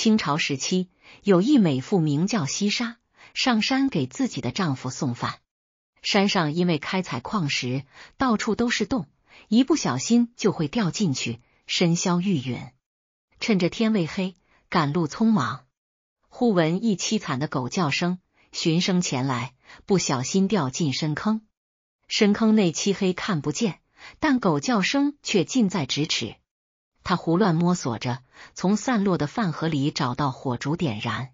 清朝时期，有一美妇名叫西沙，上山给自己的丈夫送饭。山上因为开采矿石，到处都是洞，一不小心就会掉进去，身消玉殒。趁着天未黑，赶路匆忙，忽闻一凄惨的狗叫声，循声前来，不小心掉进深坑。深坑内漆黑，看不见，但狗叫声却近在咫尺。他胡乱摸索着，从散落的饭盒里找到火烛，点燃。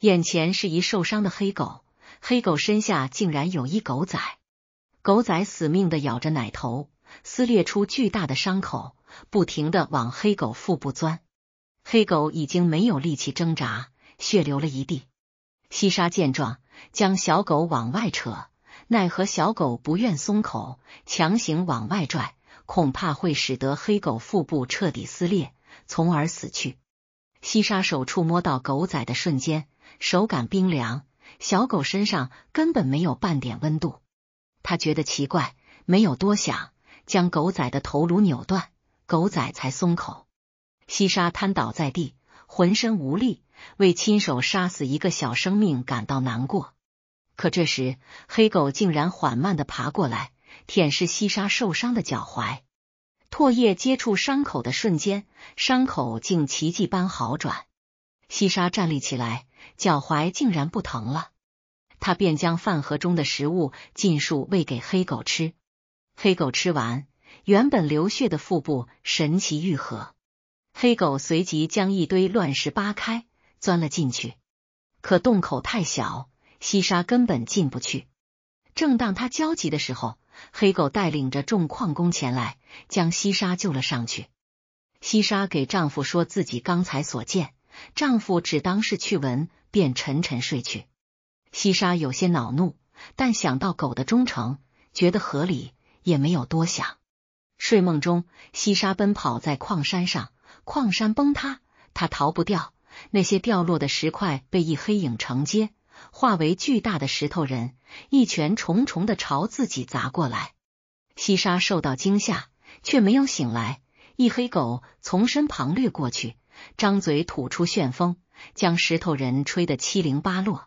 眼前是一受伤的黑狗，黑狗身下竟然有一狗仔，狗仔死命的咬着奶头，撕裂出巨大的伤口，不停的往黑狗腹部钻。黑狗已经没有力气挣扎，血流了一地。西沙见状，将小狗往外扯，奈何小狗不愿松口，强行往外拽。恐怕会使得黑狗腹部彻底撕裂，从而死去。西沙手触摸到狗仔的瞬间，手感冰凉，小狗身上根本没有半点温度。他觉得奇怪，没有多想，将狗仔的头颅扭断，狗仔才松口。西沙瘫倒在地，浑身无力，为亲手杀死一个小生命感到难过。可这时，黑狗竟然缓慢的爬过来。舔舐西沙受伤的脚踝，唾液接触伤口的瞬间，伤口竟奇迹般好转。西沙站立起来，脚踝竟然不疼了。他便将饭盒中的食物尽数喂给黑狗吃。黑狗吃完，原本流血的腹部神奇愈合。黑狗随即将一堆乱石扒开，钻了进去。可洞口太小，西沙根本进不去。正当他焦急的时候，黑狗带领着众矿工前来，将西沙救了上去。西沙给丈夫说自己刚才所见，丈夫只当是趣闻，便沉沉睡去。西沙有些恼怒，但想到狗的忠诚，觉得合理，也没有多想。睡梦中，西沙奔跑在矿山上，矿山崩塌，她逃不掉。那些掉落的石块被一黑影承接。化为巨大的石头人，一拳重重的朝自己砸过来。西沙受到惊吓，却没有醒来。一黑狗从身旁掠过去，张嘴吐出旋风，将石头人吹得七零八落。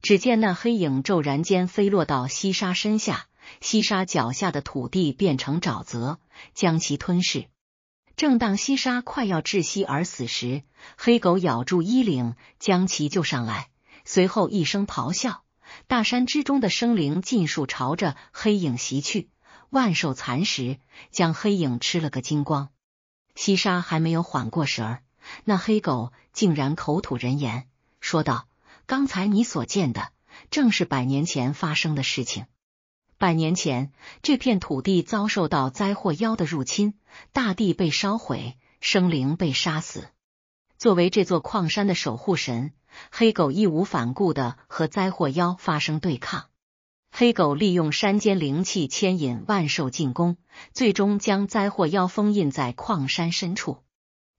只见那黑影骤然间飞落到西沙身下，西沙脚下的土地变成沼泽，将其吞噬。正当西沙快要窒息而死时，黑狗咬住衣领，将其救上来。随后一声咆哮，大山之中的生灵尽数朝着黑影袭去，万兽蚕食，将黑影吃了个精光。西沙还没有缓过神儿，那黑狗竟然口吐人言，说道：“刚才你所见的，正是百年前发生的事情。百年前，这片土地遭受到灾祸妖的入侵，大地被烧毁，生灵被杀死。作为这座矿山的守护神。”黑狗义无反顾的和灾祸妖发生对抗。黑狗利用山间灵气牵引万兽进攻，最终将灾祸妖封印在矿山深处。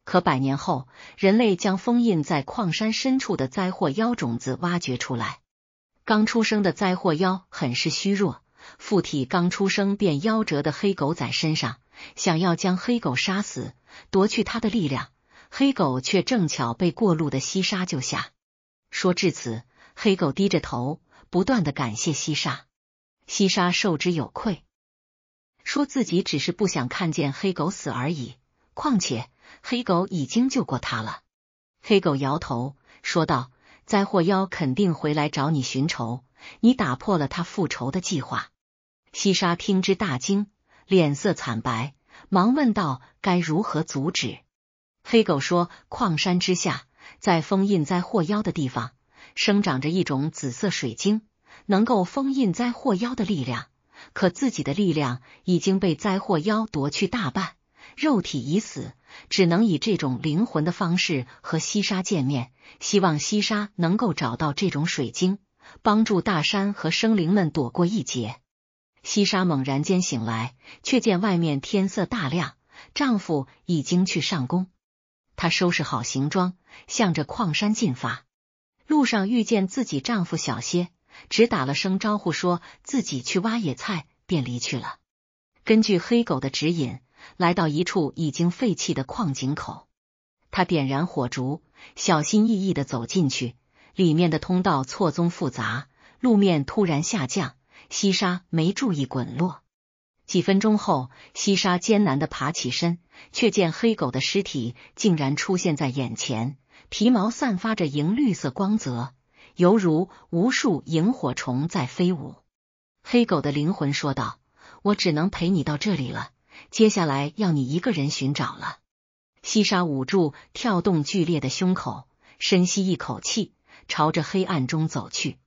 可百年后，人类将封印在矿山深处的灾祸妖种子挖掘出来。刚出生的灾祸妖很是虚弱，附体刚出生便夭折的黑狗仔身上，想要将黑狗杀死，夺去他的力量。黑狗却正巧被过路的西沙救下。说至此，黑狗低着头，不断的感谢西沙。西沙受之有愧，说自己只是不想看见黑狗死而已。况且黑狗已经救过他了。黑狗摇头说道：“灾祸妖肯定回来找你寻仇，你打破了他复仇的计划。”西沙听之大惊，脸色惨白，忙问道：“该如何阻止？”黑狗说：“矿山之下。”在封印灾祸妖的地方，生长着一种紫色水晶，能够封印灾祸妖的力量。可自己的力量已经被灾祸妖夺去大半，肉体已死，只能以这种灵魂的方式和西沙见面。希望西沙能够找到这种水晶，帮助大山和生灵们躲过一劫。西沙猛然间醒来，却见外面天色大亮，丈夫已经去上工。她收拾好行装，向着矿山进发。路上遇见自己丈夫小歇，只打了声招呼，说自己去挖野菜，便离去了。根据黑狗的指引，来到一处已经废弃的矿井口，她点燃火烛，小心翼翼的走进去。里面的通道错综复杂，路面突然下降，西沙没注意滚落。几分钟后，西沙艰难的爬起身，却见黑狗的尸体竟然出现在眼前，皮毛散发着银绿色光泽，犹如无数萤火虫在飞舞。黑狗的灵魂说道：“我只能陪你到这里了，接下来要你一个人寻找了。”西沙捂住跳动剧烈的胸口，深吸一口气，朝着黑暗中走去。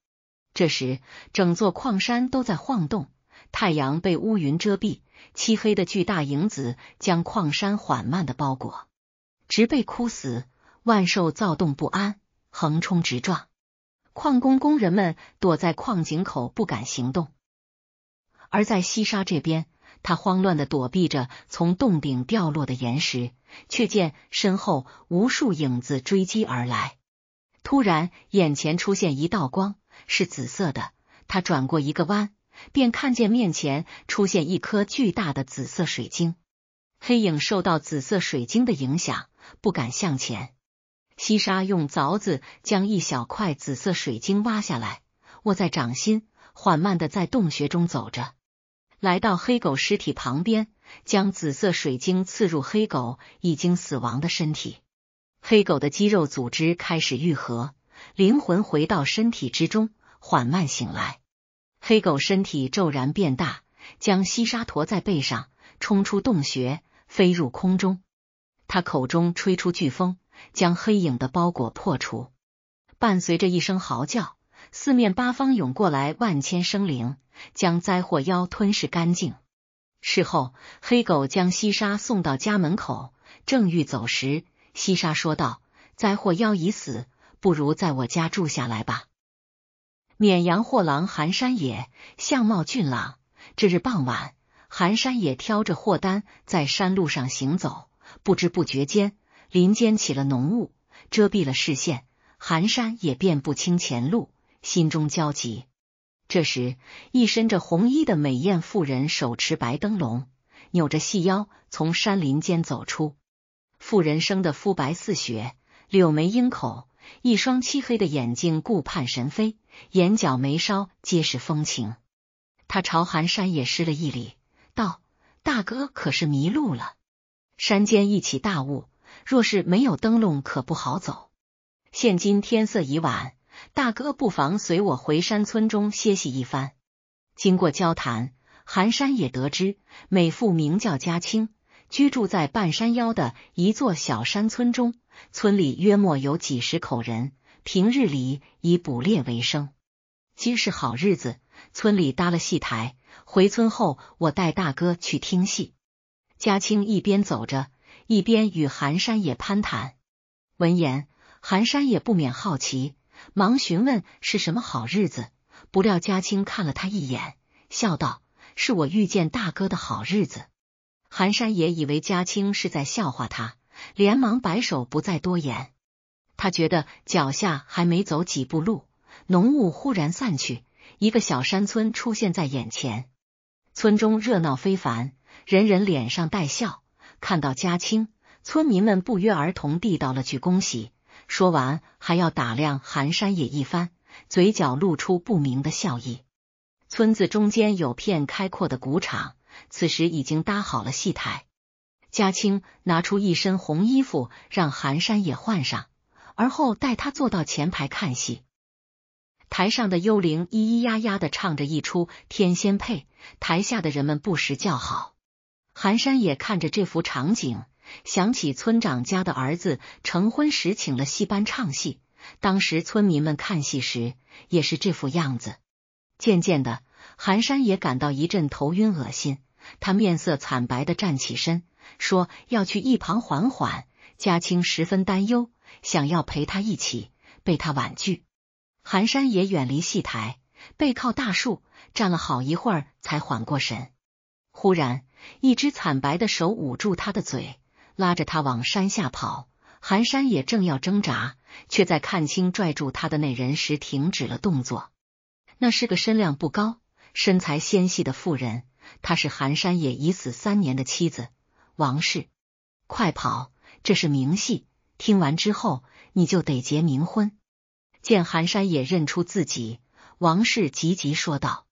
这时，整座矿山都在晃动。太阳被乌云遮蔽，漆黑的巨大影子将矿山缓慢的包裹，植被枯死，万兽躁动不安，横冲直撞。矿工工人们躲在矿井口不敢行动，而在西沙这边，他慌乱的躲避着从洞顶掉落的岩石，却见身后无数影子追击而来。突然，眼前出现一道光，是紫色的。他转过一个弯。便看见面前出现一颗巨大的紫色水晶，黑影受到紫色水晶的影响，不敢向前。西沙用凿子将一小块紫色水晶挖下来，握在掌心，缓慢的在洞穴中走着。来到黑狗尸体旁边，将紫色水晶刺入黑狗已经死亡的身体，黑狗的肌肉组织开始愈合，灵魂回到身体之中，缓慢醒来。黑狗身体骤然变大，将西沙驮在背上，冲出洞穴，飞入空中。他口中吹出飓风，将黑影的包裹破除。伴随着一声嚎叫，四面八方涌过来万千生灵，将灾祸妖吞噬干净。事后，黑狗将西沙送到家门口，正欲走时，西沙说道：“灾祸妖已死，不如在我家住下来吧。”绵阳货郎寒山野，相貌俊朗。这日傍晚，寒山野挑着货单在山路上行走，不知不觉间，林间起了浓雾，遮蔽了视线，寒山也辨不清前路，心中焦急。这时，一身着红衣的美艳妇人，手持白灯笼，扭着细腰从山林间走出。妇人生的肤白似雪，柳眉樱口。一双漆黑的眼睛顾盼神飞，眼角眉梢皆是风情。他朝寒山也施了一礼，道：“大哥可是迷路了？山间一起大雾，若是没有灯笼可不好走。现今天色已晚，大哥不妨随我回山村中歇息一番。”经过交谈，寒山也得知美妇名叫佳清。居住在半山腰的一座小山村中，村里约莫有几十口人，平日里以捕猎为生。今是好日子，村里搭了戏台。回村后，我带大哥去听戏。嘉清一边走着，一边与寒山也攀谈。闻言，寒山也不免好奇，忙询问是什么好日子。不料嘉清看了他一眼，笑道：“是我遇见大哥的好日子。”寒山也以为嘉清是在笑话他，连忙摆手不再多言。他觉得脚下还没走几步路，浓雾忽然散去，一个小山村出现在眼前。村中热闹非凡，人人脸上带笑。看到嘉清，村民们不约而同地道了句恭喜，说完还要打量寒山野一番，嘴角露出不明的笑意。村子中间有片开阔的谷场。此时已经搭好了戏台，嘉清拿出一身红衣服让寒山也换上，而后带他坐到前排看戏。台上的幽灵咿咿呀呀的唱着一出《天仙配》，台下的人们不时叫好。寒山也看着这幅场景，想起村长家的儿子成婚时请了戏班唱戏，当时村民们看戏时也是这副样子。渐渐的。寒山也感到一阵头晕恶心，他面色惨白的站起身，说要去一旁缓缓。嘉青十分担忧，想要陪他一起，被他婉拒。寒山也远离戏台，背靠大树站了好一会儿才缓过神。忽然，一只惨白的手捂住他的嘴，拉着他往山下跑。寒山也正要挣扎，却在看清拽住他的那人时停止了动作。那是个身量不高。身材纤细的妇人，她是寒山野已死三年的妻子王氏。快跑，这是明戏，听完之后你就得结冥婚。见寒山野认出自己，王氏急急说道。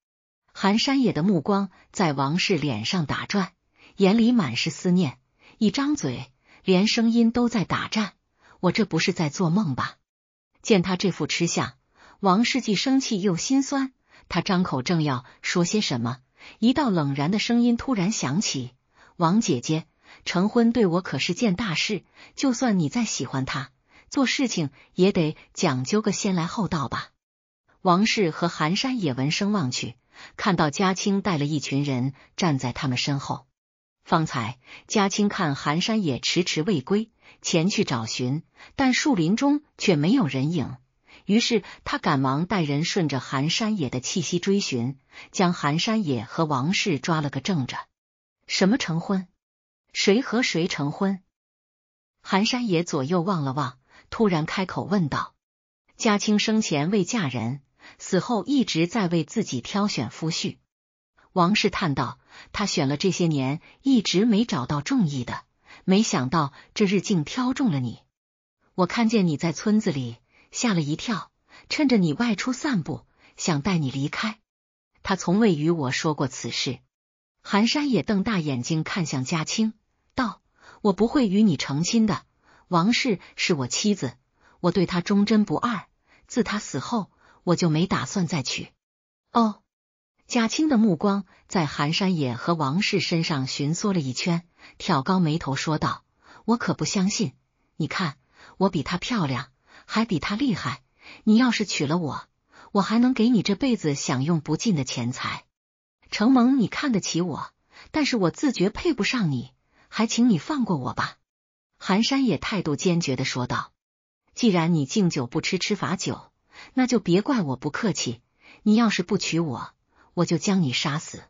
寒山野的目光在王氏脸上打转，眼里满是思念，一张嘴，连声音都在打颤。我这不是在做梦吧？见他这副吃相，王氏既生气又心酸。他张口正要说些什么，一道冷然的声音突然响起：“王姐姐，成婚对我可是件大事，就算你再喜欢他，做事情也得讲究个先来后到吧。”王氏和寒山也闻声望去，看到嘉清带了一群人站在他们身后。方才嘉清看寒山也迟迟未归，前去找寻，但树林中却没有人影。于是他赶忙带人顺着韩山野的气息追寻，将韩山野和王氏抓了个正着。什么成婚？谁和谁成婚？韩山野左右望了望，突然开口问道：“嘉清生前未嫁人，死后一直在为自己挑选夫婿。”王氏叹道：“他选了这些年，一直没找到中意的，没想到这日竟挑中了你。我看见你在村子里。”吓了一跳，趁着你外出散步，想带你离开。他从未与我说过此事。寒山也瞪大眼睛看向嘉青，道：“我不会与你成亲的，王氏是我妻子，我对她忠贞不二。自她死后，我就没打算再娶。”哦，贾青的目光在寒山野和王氏身上巡睃了一圈，挑高眉头说道：“我可不相信，你看，我比她漂亮。”还比他厉害。你要是娶了我，我还能给你这辈子享用不尽的钱财。承蒙你看得起我，但是我自觉配不上你，还请你放过我吧。寒山也态度坚决的说道：“既然你敬酒不吃吃罚酒，那就别怪我不客气。你要是不娶我，我就将你杀死。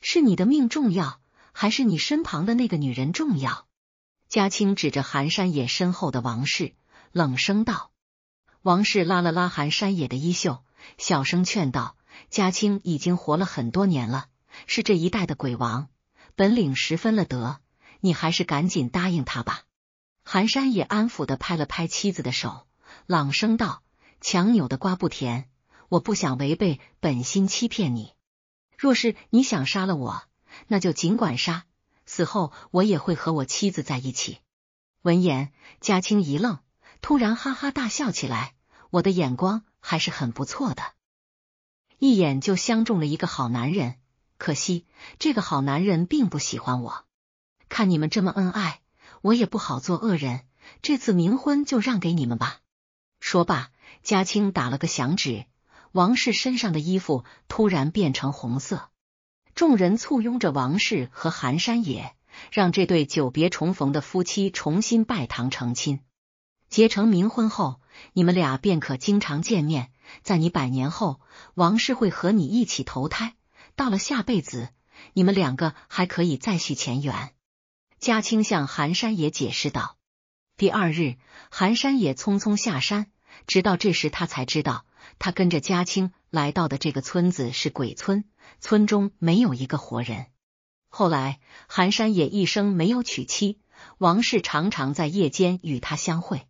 是你的命重要，还是你身旁的那个女人重要？”嘉清指着寒山野身后的王氏。冷声道：“王氏拉了拉韩山野的衣袖，小声劝道：‘家清已经活了很多年了，是这一代的鬼王，本领十分了得。你还是赶紧答应他吧。’”韩山野安抚的拍了拍妻子的手，朗声道：“强扭的瓜不甜，我不想违背本心欺骗你。若是你想杀了我，那就尽管杀，死后我也会和我妻子在一起。”闻言，家清一愣。突然哈哈大笑起来，我的眼光还是很不错的，一眼就相中了一个好男人。可惜这个好男人并不喜欢我。看你们这么恩爱，我也不好做恶人。这次冥婚就让给你们吧。说罢，嘉清打了个响指，王氏身上的衣服突然变成红色，众人簇拥着王氏和寒山野，让这对久别重逢的夫妻重新拜堂成亲。结成冥婚后，你们俩便可经常见面。在你百年后，王氏会和你一起投胎，到了下辈子，你们两个还可以再续前缘。嘉清向寒山野解释道。第二日，寒山野匆匆下山，直到这时他才知道，他跟着嘉清来到的这个村子是鬼村，村中没有一个活人。后来，寒山野一生没有娶妻，王氏常常在夜间与他相会。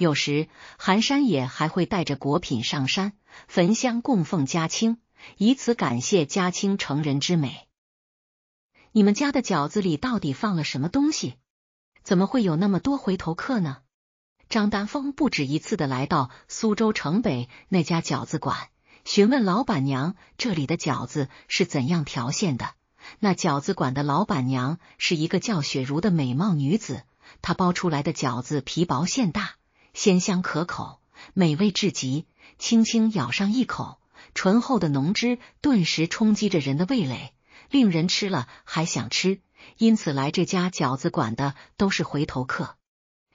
有时韩山野还会带着果品上山，焚香供奉家亲，以此感谢家亲成人之美。你们家的饺子里到底放了什么东西？怎么会有那么多回头客呢？张丹峰不止一次的来到苏州城北那家饺子馆，询问老板娘这里的饺子是怎样调馅的。那饺子馆的老板娘是一个叫雪茹的美貌女子，她包出来的饺子皮薄馅大。鲜香可口，美味至极。轻轻咬上一口，醇厚的浓汁顿时冲击着人的味蕾，令人吃了还想吃。因此，来这家饺子馆的都是回头客。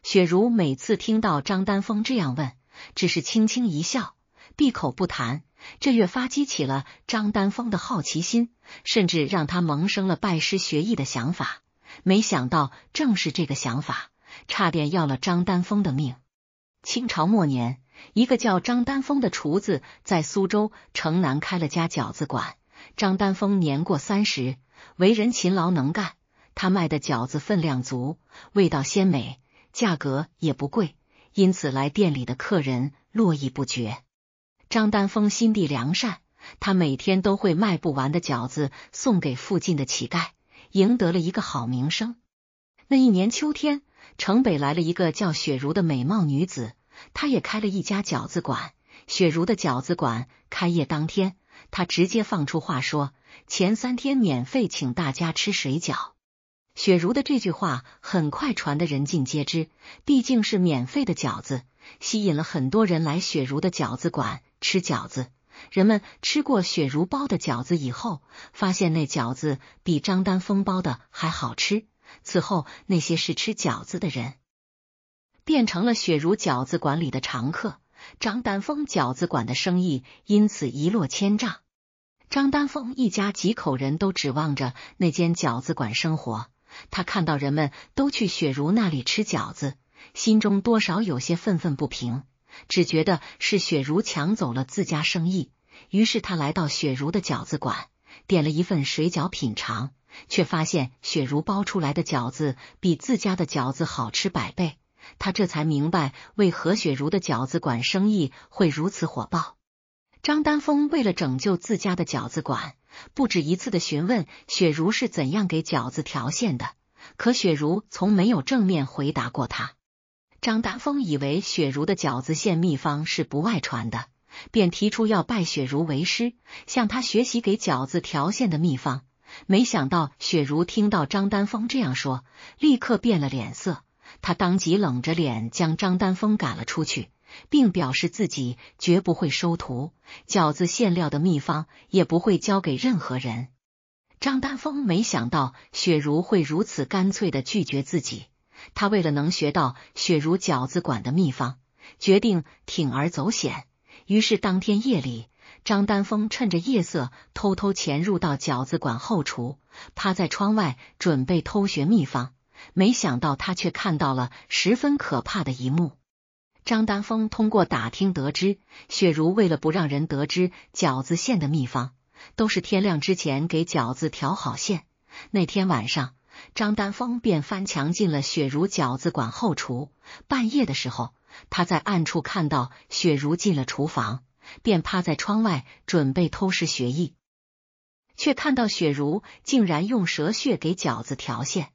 雪茹每次听到张丹峰这样问，只是轻轻一笑，闭口不谈。这越发激起了张丹峰的好奇心，甚至让他萌生了拜师学艺的想法。没想到，正是这个想法，差点要了张丹峰的命。清朝末年，一个叫张丹峰的厨子在苏州城南开了家饺子馆。张丹峰年过三十，为人勤劳能干。他卖的饺子分量足，味道鲜美，价格也不贵，因此来店里的客人络绎不绝。张丹峰心地良善，他每天都会卖不完的饺子送给附近的乞丐，赢得了一个好名声。那一年秋天。城北来了一个叫雪茹的美貌女子，她也开了一家饺子馆。雪茹的饺子馆开业当天，她直接放出话说，前三天免费请大家吃水饺。雪茹的这句话很快传得人尽皆知，毕竟是免费的饺子，吸引了很多人来雪茹的饺子馆吃饺子。人们吃过雪茹包的饺子以后，发现那饺子比张丹峰包的还好吃。此后，那些是吃饺子的人，变成了雪茹饺子馆里的常客。张丹峰饺子馆的生意因此一落千丈。张丹峰一家几口人都指望着那间饺子馆生活。他看到人们都去雪茹那里吃饺子，心中多少有些愤愤不平，只觉得是雪茹抢走了自家生意。于是他来到雪茹的饺子馆，点了一份水饺品尝。却发现雪茹包出来的饺子比自家的饺子好吃百倍，他这才明白为何雪茹的饺子馆生意会如此火爆。张丹峰为了拯救自家的饺子馆，不止一次的询问雪茹是怎样给饺子调馅的，可雪茹从没有正面回答过他。张丹峰以为雪茹的饺子馅秘方是不外传的，便提出要拜雪茹为师，向他学习给饺子调馅的秘方。没想到雪茹听到张丹峰这样说，立刻变了脸色。他当即冷着脸将张丹峰赶了出去，并表示自己绝不会收徒，饺子馅料的秘方也不会交给任何人。张丹峰没想到雪茹会如此干脆的拒绝自己，他为了能学到雪茹饺子馆的秘方，决定铤而走险。于是当天夜里。张丹峰趁着夜色偷偷潜入到饺子馆后厨，趴在窗外准备偷学秘方，没想到他却看到了十分可怕的一幕。张丹峰通过打听得知，雪茹为了不让人得知饺子馅的秘方，都是天亮之前给饺子调好馅。那天晚上，张丹峰便翻墙进了雪茹饺子馆后厨。半夜的时候，他在暗处看到雪茹进了厨房。便趴在窗外准备偷师学艺，却看到雪茹竟然用蛇血给饺子调馅。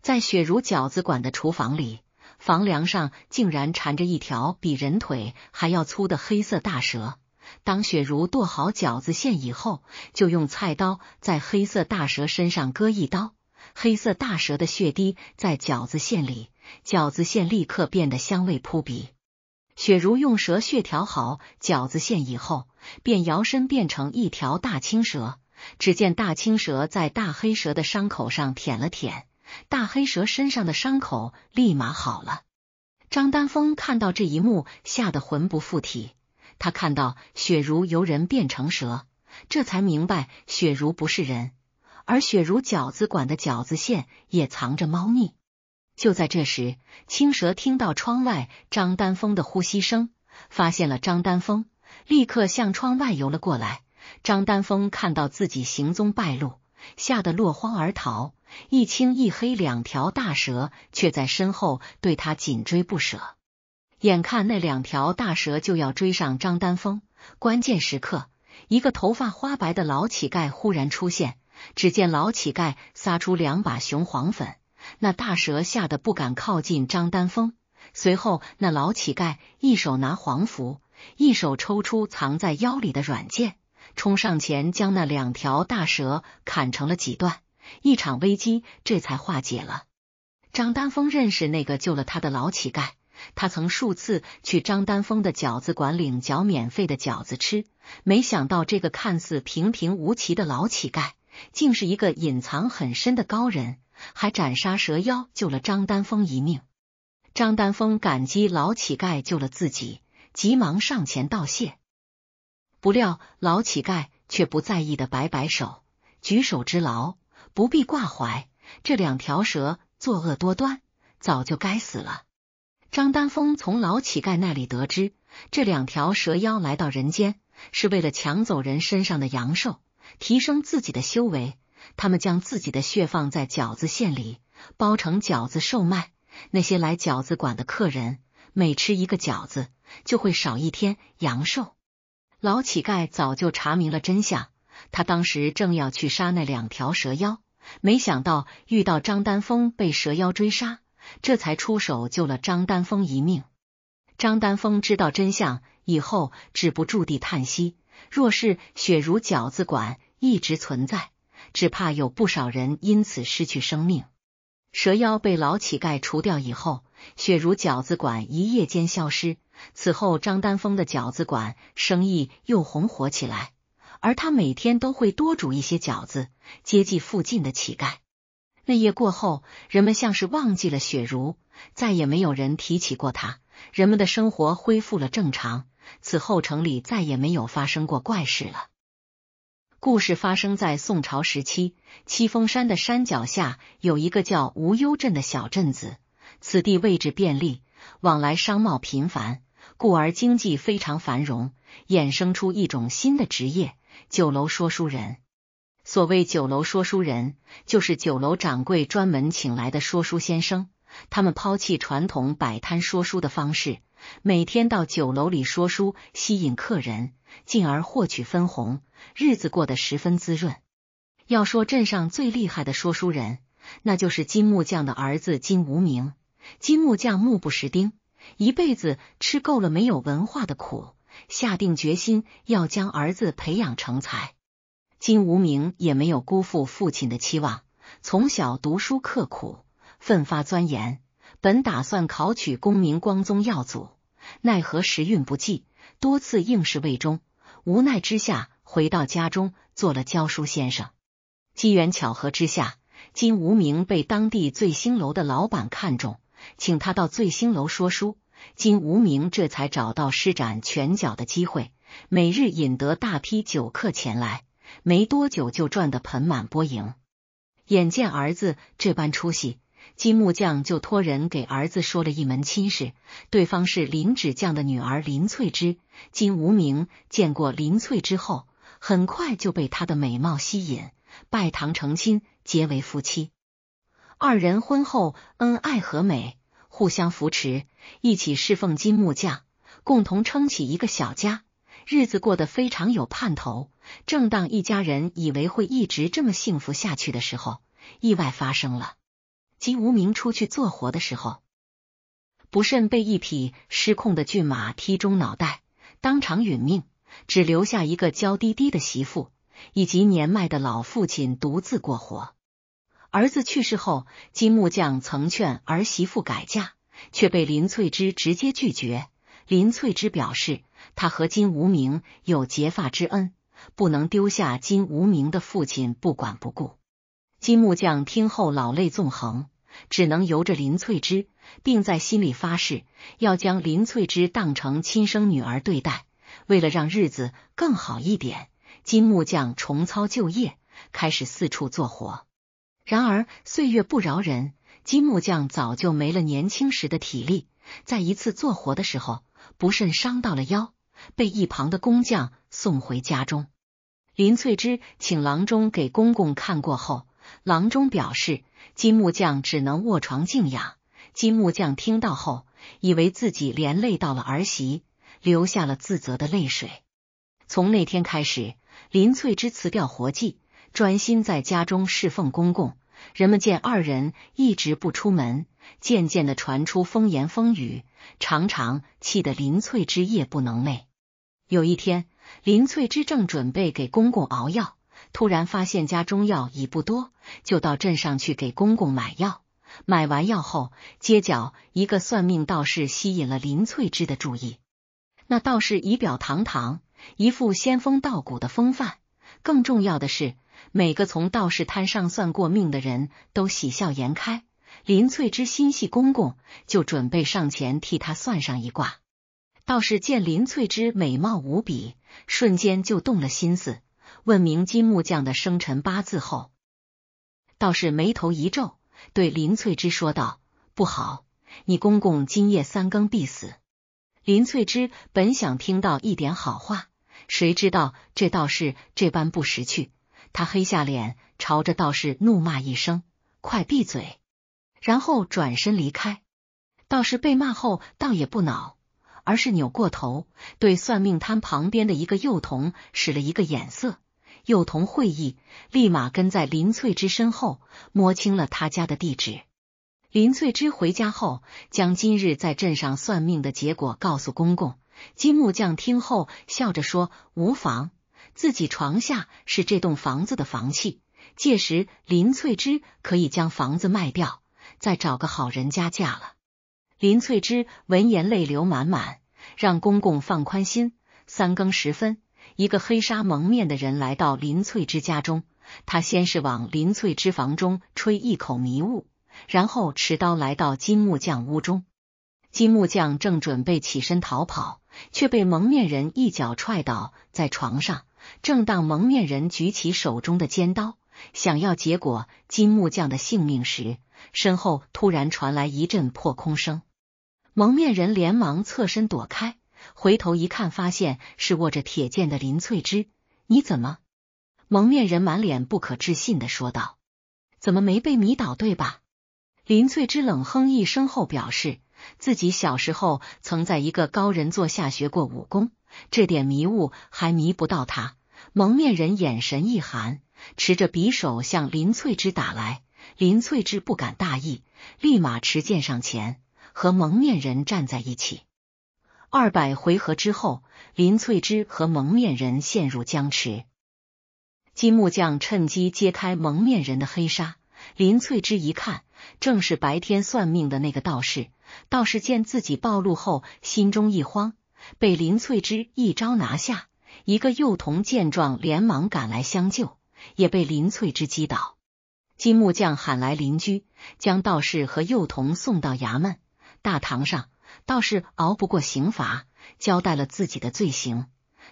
在雪茹饺子馆的厨房里，房梁上竟然缠着一条比人腿还要粗的黑色大蛇。当雪茹剁好饺子馅以后，就用菜刀在黑色大蛇身上割一刀，黑色大蛇的血滴在饺子馅里，饺子馅立刻变得香味扑鼻。雪茹用蛇血调好饺子馅以后，便摇身变成一条大青蛇。只见大青蛇在大黑蛇的伤口上舔了舔，大黑蛇身上的伤口立马好了。张丹峰看到这一幕，吓得魂不附体。他看到雪茹由人变成蛇，这才明白雪茹不是人，而雪茹饺子馆的饺子馅也藏着猫腻。就在这时，青蛇听到窗外张丹峰的呼吸声，发现了张丹峰，立刻向窗外游了过来。张丹峰看到自己行踪败露，吓得落荒而逃。一青一黑两条大蛇却在身后对他紧追不舍。眼看那两条大蛇就要追上张丹峰，关键时刻，一个头发花白的老乞丐忽然出现。只见老乞丐撒出两把雄黄粉。那大蛇吓得不敢靠近张丹峰，随后那老乞丐一手拿黄符，一手抽出藏在腰里的软剑，冲上前将那两条大蛇砍成了几段，一场危机这才化解了。张丹峰认识那个救了他的老乞丐，他曾数次去张丹峰的饺子馆领饺免费的饺子吃，没想到这个看似平平无奇的老乞丐竟是一个隐藏很深的高人。还斩杀蛇妖，救了张丹峰一命。张丹峰感激老乞丐救了自己，急忙上前道谢。不料老乞丐却不在意的摆摆手：“举手之劳，不必挂怀。这两条蛇作恶多端，早就该死了。”张丹峰从老乞丐那里得知，这两条蛇妖来到人间是为了抢走人身上的阳寿，提升自己的修为。他们将自己的血放在饺子馅里，包成饺子售卖。那些来饺子馆的客人，每吃一个饺子就会少一天阳寿。老乞丐早就查明了真相，他当时正要去杀那两条蛇妖，没想到遇到张丹峰被蛇妖追杀，这才出手救了张丹峰一命。张丹峰知道真相以后，止不住地叹息：若是雪如饺子馆一直存在。只怕有不少人因此失去生命。蛇妖被老乞丐除掉以后，雪如饺子馆一夜间消失。此后，张丹峰的饺子馆生意又红火起来，而他每天都会多煮一些饺子接济附近的乞丐。那夜过后，人们像是忘记了雪茹，再也没有人提起过他。人们的生活恢复了正常。此后，城里再也没有发生过怪事了。故事发生在宋朝时期，七峰山的山脚下有一个叫无忧镇的小镇子。此地位置便利，往来商贸频繁，故而经济非常繁荣，衍生出一种新的职业——酒楼说书人。所谓酒楼说书人，就是酒楼掌柜专门请来的说书先生。他们抛弃传统摆摊说书的方式。每天到酒楼里说书，吸引客人，进而获取分红，日子过得十分滋润。要说镇上最厉害的说书人，那就是金木匠的儿子金无名。金木匠目不识丁，一辈子吃够了没有文化的苦，下定决心要将儿子培养成才。金无名也没有辜负父亲的期望，从小读书刻苦，奋发钻研。本打算考取功名，光宗耀祖，奈何时运不济，多次应试未中。无奈之下，回到家中做了教书先生。机缘巧合之下，金无名被当地醉星楼的老板看中，请他到醉星楼说书。金无名这才找到施展拳脚的机会，每日引得大批酒客前来。没多久就赚得盆满钵盈。眼见儿子这般出息。金木匠就托人给儿子说了一门亲事，对方是林芷匠的女儿林翠芝。金无名见过林翠之后，很快就被她的美貌吸引，拜堂成亲，结为夫妻。二人婚后恩爱和美，互相扶持，一起侍奉金木匠，共同撑起一个小家，日子过得非常有盼头。正当一家人以为会一直这么幸福下去的时候，意外发生了。金无名出去做活的时候，不慎被一匹失控的骏马踢中脑袋，当场殒命，只留下一个娇滴滴的媳妇以及年迈的老父亲独自过活。儿子去世后，金木匠曾劝儿媳妇改嫁，却被林翠芝直接拒绝。林翠芝表示，她和金无名有结发之恩，不能丢下金无名的父亲不管不顾。金木匠听后老泪纵横，只能由着林翠芝，并在心里发誓要将林翠芝当成亲生女儿对待。为了让日子更好一点，金木匠重操旧业，开始四处做活。然而岁月不饶人，金木匠早就没了年轻时的体力，在一次做活的时候不慎伤到了腰，被一旁的工匠送回家中。林翠芝请郎中给公公看过后。郎中表示，金木匠只能卧床静养。金木匠听到后，以为自己连累到了儿媳，流下了自责的泪水。从那天开始，林翠芝辞掉活计，专心在家中侍奉公公。人们见二人一直不出门，渐渐的传出风言风语，常常气得林翠芝夜不能寐。有一天，林翠芝正准备给公公熬药。突然发现家中药已不多，就到镇上去给公公买药。买完药后，街角一个算命道士吸引了林翠芝的注意。那道士仪表堂堂，一副仙风道骨的风范。更重要的是，每个从道士摊上算过命的人都喜笑颜开。林翠芝心系公公，就准备上前替他算上一卦。道士见林翠芝美貌无比，瞬间就动了心思。问明金木匠的生辰八字后，道士眉头一皱，对林翠芝说道：“不好，你公公今夜三更必死。”林翠芝本想听到一点好话，谁知道这道士这般不识趣，他黑下脸，朝着道士怒骂一声：“快闭嘴！”然后转身离开。道士被骂后倒也不恼，而是扭过头，对算命摊旁边的一个幼童使了一个眼色。又同会意，立马跟在林翠芝身后，摸清了他家的地址。林翠芝回家后，将今日在镇上算命的结果告诉公公金木匠。听后笑着说：“无妨，自己床下是这栋房子的房契，届时林翠芝可以将房子卖掉，再找个好人家嫁了。”林翠芝闻言泪流满满，让公公放宽心。三更时分。一个黑纱蒙面的人来到林翠之家中，他先是往林翠之房中吹一口迷雾，然后持刀来到金木匠屋中。金木匠正准备起身逃跑，却被蒙面人一脚踹倒在床上。正当蒙面人举起手中的尖刀，想要结果金木匠的性命时，身后突然传来一阵破空声，蒙面人连忙侧身躲开。回头一看，发现是握着铁剑的林翠芝。你怎么？蒙面人满脸不可置信的说道：“怎么没被迷倒，对吧？”林翠芝冷哼一声后表示，自己小时候曾在一个高人座下学过武功，这点迷雾还迷不到他。蒙面人眼神一寒，持着匕首向林翠芝打来。林翠芝不敢大意，立马持剑上前，和蒙面人站在一起。二百回合之后，林翠芝和蒙面人陷入僵持。金木匠趁机揭开蒙面人的黑纱，林翠芝一看，正是白天算命的那个道士。道士见自己暴露后，心中一慌，被林翠芝一招拿下。一个幼童见状，连忙赶来相救，也被林翠芝击倒。金木匠喊来邻居，将道士和幼童送到衙门大堂上。道士熬不过刑罚，交代了自己的罪行。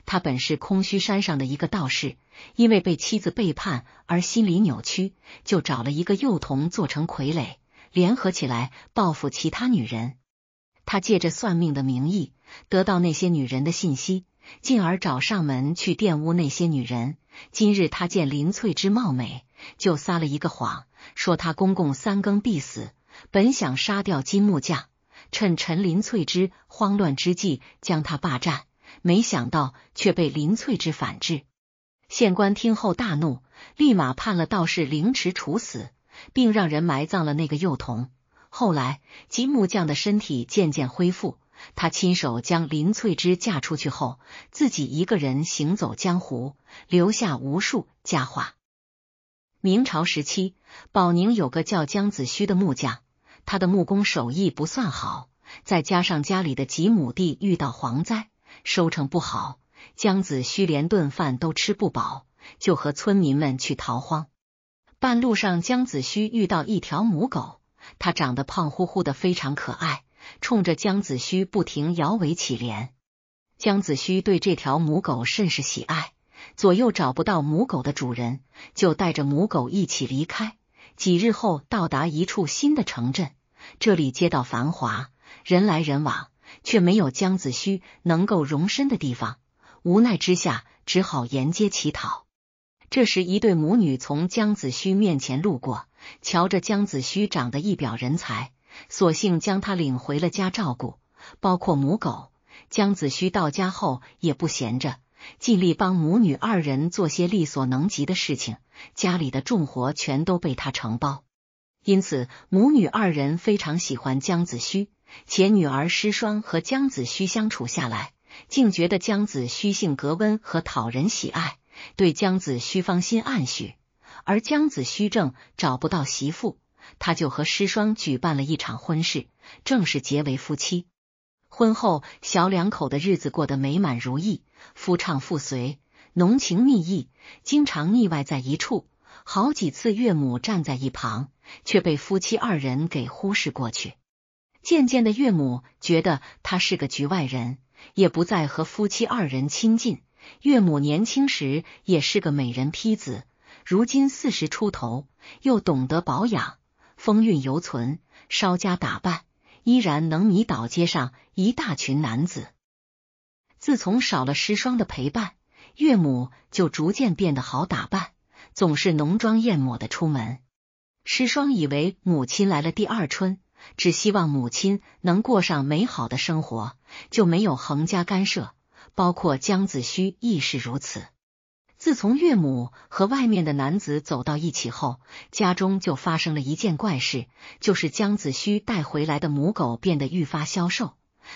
他本是空虚山上的一个道士，因为被妻子背叛而心理扭曲，就找了一个幼童做成傀儡，联合起来报复其他女人。他借着算命的名义得到那些女人的信息，进而找上门去玷污那些女人。今日他见林翠之貌美，就撒了一个谎，说他公公三更必死，本想杀掉金木匠。趁陈林翠芝慌乱之际，将他霸占，没想到却被林翠芝反制。县官听后大怒，立马判了道士凌迟处死，并让人埋葬了那个幼童。后来，吉木匠的身体渐渐恢复，他亲手将林翠芝嫁出去后，自己一个人行走江湖，留下无数佳话。明朝时期，保宁有个叫姜子虚的木匠。他的木工手艺不算好，再加上家里的几亩地遇到蝗灾，收成不好，姜子虚连顿饭都吃不饱，就和村民们去逃荒。半路上，姜子虚遇到一条母狗，它长得胖乎乎的，非常可爱，冲着姜子虚不停摇尾乞怜。姜子虚对这条母狗甚是喜爱，左右找不到母狗的主人，就带着母狗一起离开。几日后，到达一处新的城镇。这里街道繁华，人来人往，却没有姜子胥能够容身的地方。无奈之下，只好沿街乞讨。这时，一对母女从姜子胥面前路过，瞧着姜子胥长得一表人才，索性将他领回了家照顾，包括母狗。姜子胥到家后也不闲着，尽力帮母女二人做些力所能及的事情，家里的重活全都被他承包。因此，母女二人非常喜欢姜子胥，且女儿施霜和姜子胥相处下来，竟觉得姜子胥性格温和，讨人喜爱，对姜子胥芳心暗许。而姜子胥正找不到媳妇，他就和施霜举办了一场婚事，正式结为夫妻。婚后，小两口的日子过得美满如意，夫唱妇随，浓情蜜意，经常腻歪在一处，好几次岳母站在一旁。却被夫妻二人给忽视过去。渐渐的，岳母觉得他是个局外人，也不再和夫妻二人亲近。岳母年轻时也是个美人坯子，如今四十出头，又懂得保养，风韵犹存。稍加打扮，依然能迷倒街上一大群男子。自从少了石霜的陪伴，岳母就逐渐变得好打扮，总是浓妆艳抹的出门。石双以为母亲来了第二春，只希望母亲能过上美好的生活，就没有横加干涉，包括江子虚亦是如此。自从岳母和外面的男子走到一起后，家中就发生了一件怪事，就是江子虚带回来的母狗变得愈发消瘦。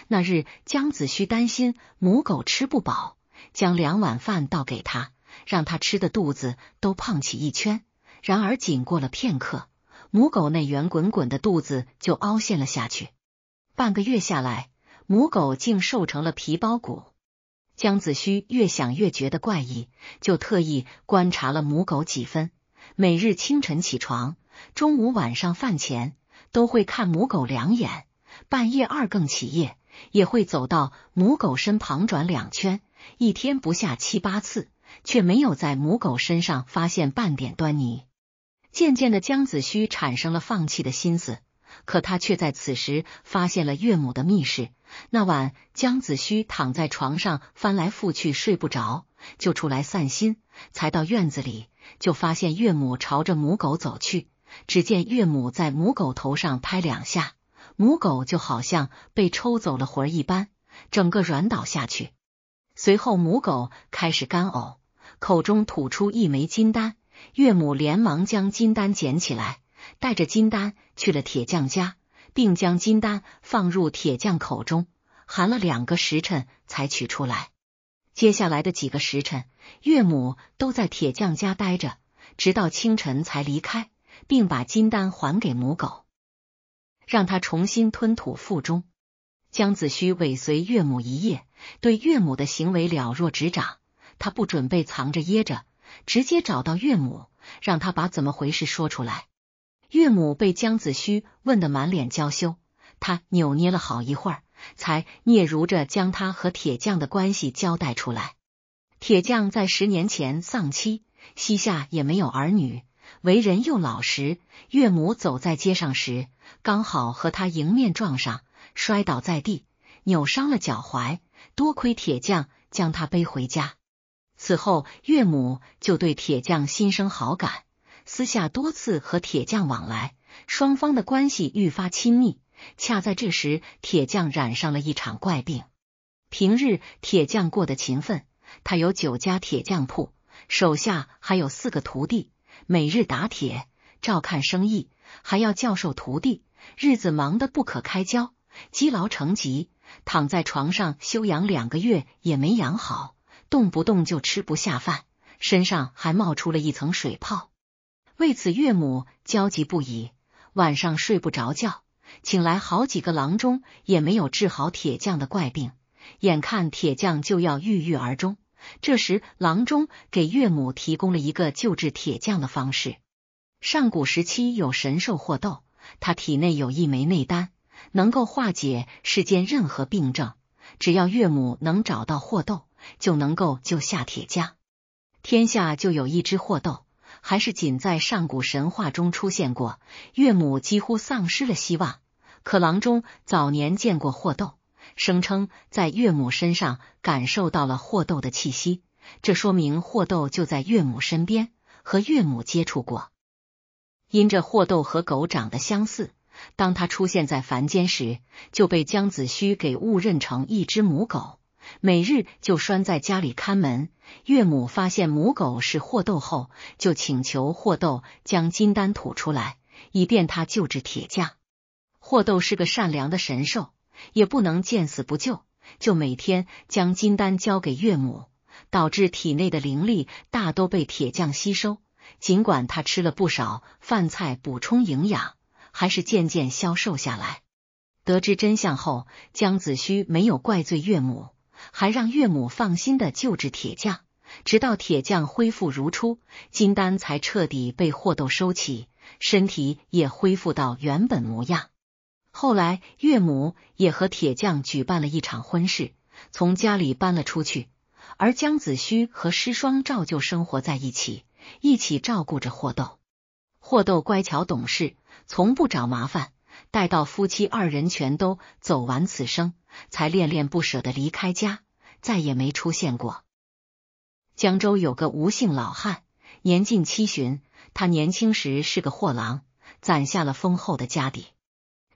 那日，江子虚担心母狗吃不饱，将两碗饭倒给他，让他吃的肚子都胖起一圈。然而，仅过了片刻，母狗那圆滚滚的肚子就凹陷了下去。半个月下来，母狗竟瘦成了皮包骨。姜子胥越想越觉得怪异，就特意观察了母狗几分。每日清晨起床、中午、晚上饭前，都会看母狗两眼；半夜二更起夜，也会走到母狗身旁转两圈。一天不下七八次，却没有在母狗身上发现半点端倪。渐渐的，姜子虚产生了放弃的心思。可他却在此时发现了岳母的密室。那晚，姜子虚躺在床上翻来覆去睡不着，就出来散心。才到院子里，就发现岳母朝着母狗走去。只见岳母在母狗头上拍两下，母狗就好像被抽走了魂一般，整个软倒下去。随后，母狗开始干呕，口中吐出一枚金丹。岳母连忙将金丹捡起来，带着金丹去了铁匠家，并将金丹放入铁匠口中，含了两个时辰才取出来。接下来的几个时辰，岳母都在铁匠家待着，直到清晨才离开，并把金丹还给母狗，让它重新吞吐腹中。姜子胥尾随岳母一夜，对岳母的行为了若指掌，他不准备藏着掖着。直接找到岳母，让他把怎么回事说出来。岳母被姜子虚问得满脸娇羞，他扭捏了好一会儿，才嗫嚅着将他和铁匠的关系交代出来。铁匠在十年前丧妻，膝下也没有儿女，为人又老实。岳母走在街上时，刚好和他迎面撞上，摔倒在地，扭伤了脚踝。多亏铁匠将他背回家。此后，岳母就对铁匠心生好感，私下多次和铁匠往来，双方的关系愈发亲密。恰在这时，铁匠染上了一场怪病。平日铁匠过得勤奋，他有九家铁匠铺，手下还有四个徒弟，每日打铁、照看生意，还要教授徒弟，日子忙得不可开交，积劳成疾，躺在床上休养两个月也没养好。动不动就吃不下饭，身上还冒出了一层水泡。为此，岳母焦急不已，晚上睡不着觉，请来好几个郎中，也没有治好铁匠的怪病。眼看铁匠就要郁郁而终，这时郎中给岳母提供了一个救治铁匠的方式：上古时期有神兽霍斗，他体内有一枚内丹，能够化解世间任何病症。只要岳母能找到霍斗。就能够救下铁匠。天下就有一只霍豆，还是仅在上古神话中出现过。岳母几乎丧失了希望。可郎中早年见过霍豆，声称在岳母身上感受到了霍豆的气息，这说明霍豆就在岳母身边，和岳母接触过。因这霍豆和狗长得相似，当他出现在凡间时，就被姜子虚给误认成一只母狗。每日就拴在家里看门。岳母发现母狗是霍豆后，就请求霍豆将金丹吐出来，以便他救治铁匠。霍豆是个善良的神兽，也不能见死不救，就每天将金丹交给岳母，导致体内的灵力大都被铁匠吸收。尽管他吃了不少饭菜补充营养，还是渐渐消瘦下来。得知真相后，姜子胥没有怪罪岳母。还让岳母放心的救治铁匠，直到铁匠恢复如初，金丹才彻底被霍豆收起，身体也恢复到原本模样。后来岳母也和铁匠举办了一场婚事，从家里搬了出去，而姜子虚和师双照旧生活在一起，一起照顾着霍豆。霍豆乖巧懂事，从不找麻烦。待到夫妻二人全都走完此生。才恋恋不舍的离开家，再也没出现过。江州有个吴姓老汉，年近七旬。他年轻时是个货郎，攒下了丰厚的家底。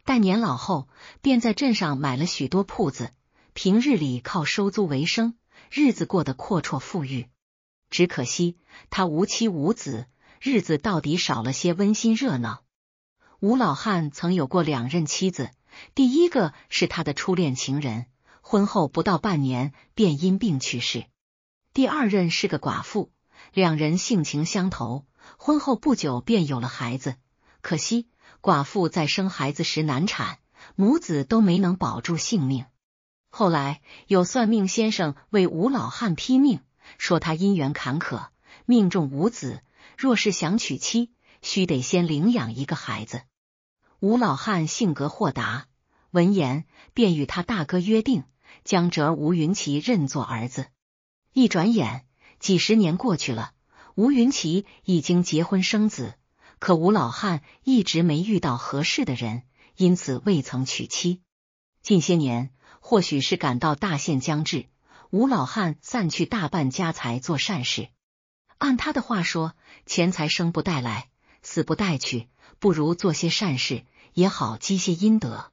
但年老后，便在镇上买了许多铺子，平日里靠收租为生，日子过得阔绰富裕。只可惜他无妻无子，日子到底少了些温馨热闹。吴老汉曾有过两任妻子。第一个是他的初恋情人，婚后不到半年便因病去世。第二任是个寡妇，两人性情相投，婚后不久便有了孩子。可惜寡妇在生孩子时难产，母子都没能保住性命。后来有算命先生为吴老汉批命，说他姻缘坎坷，命中无子。若是想娶妻，需得先领养一个孩子。吴老汉性格豁达，闻言便与他大哥约定，将侄儿吴云奇认作儿子。一转眼几十年过去了，吴云奇已经结婚生子，可吴老汉一直没遇到合适的人，因此未曾娶妻。近些年，或许是感到大限将至，吴老汉散去大半家财做善事。按他的话说：“钱财生不带来，死不带去。”不如做些善事，也好积些阴德。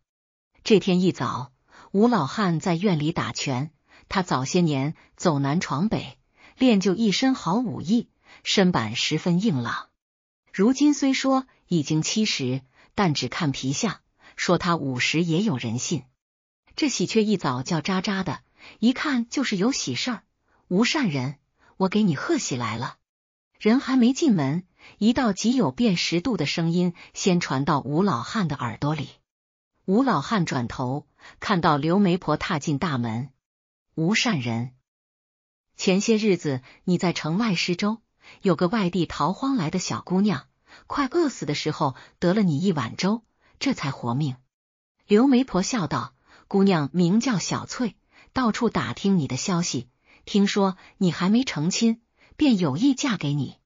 这天一早，吴老汉在院里打拳。他早些年走南闯北，练就一身好武艺，身板十分硬朗。如今虽说已经七十，但只看皮相，说他五十也有人信。这喜鹊一早叫喳喳的，一看就是有喜事儿。吴善人，我给你贺喜来了。人还没进门。一道极有辨识度的声音先传到吴老汉的耳朵里，吴老汉转头看到刘媒婆踏进大门。吴善人，前些日子你在城外施粥，有个外地逃荒来的小姑娘，快饿死的时候得了你一碗粥，这才活命。刘媒婆笑道：“姑娘名叫小翠，到处打听你的消息，听说你还没成亲，便有意嫁给你。”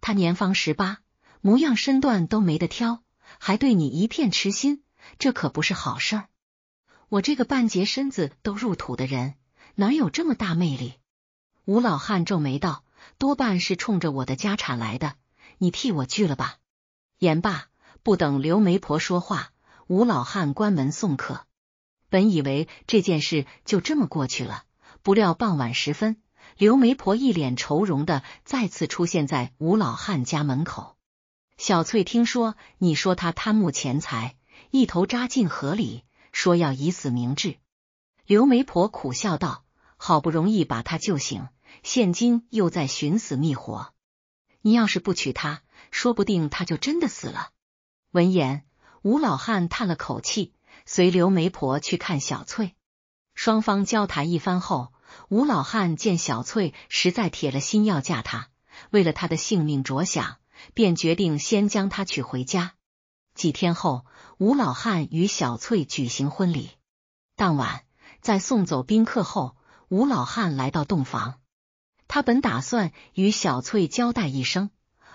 他年方十八，模样身段都没得挑，还对你一片痴心，这可不是好事。我这个半截身子都入土的人，哪有这么大魅力？吴老汉皱眉道：“多半是冲着我的家产来的，你替我拒了吧。”言罢，不等刘媒婆说话，吴老汉关门送客。本以为这件事就这么过去了，不料傍晚时分。刘媒婆一脸愁容的再次出现在吴老汉家门口。小翠，听说你说他贪慕钱财，一头扎进河里，说要以死明志。刘媒婆苦笑道：“好不容易把他救醒，现今又在寻死觅活。你要是不娶她，说不定他就真的死了。”闻言，吴老汉叹了口气，随刘媒婆去看小翠。双方交谈一番后。吴老汉见小翠实在铁了心要嫁他，为了他的性命着想，便决定先将她娶回家。几天后，吴老汉与小翠举行婚礼。当晚，在送走宾客后，吴老汉来到洞房，他本打算与小翠交代一声，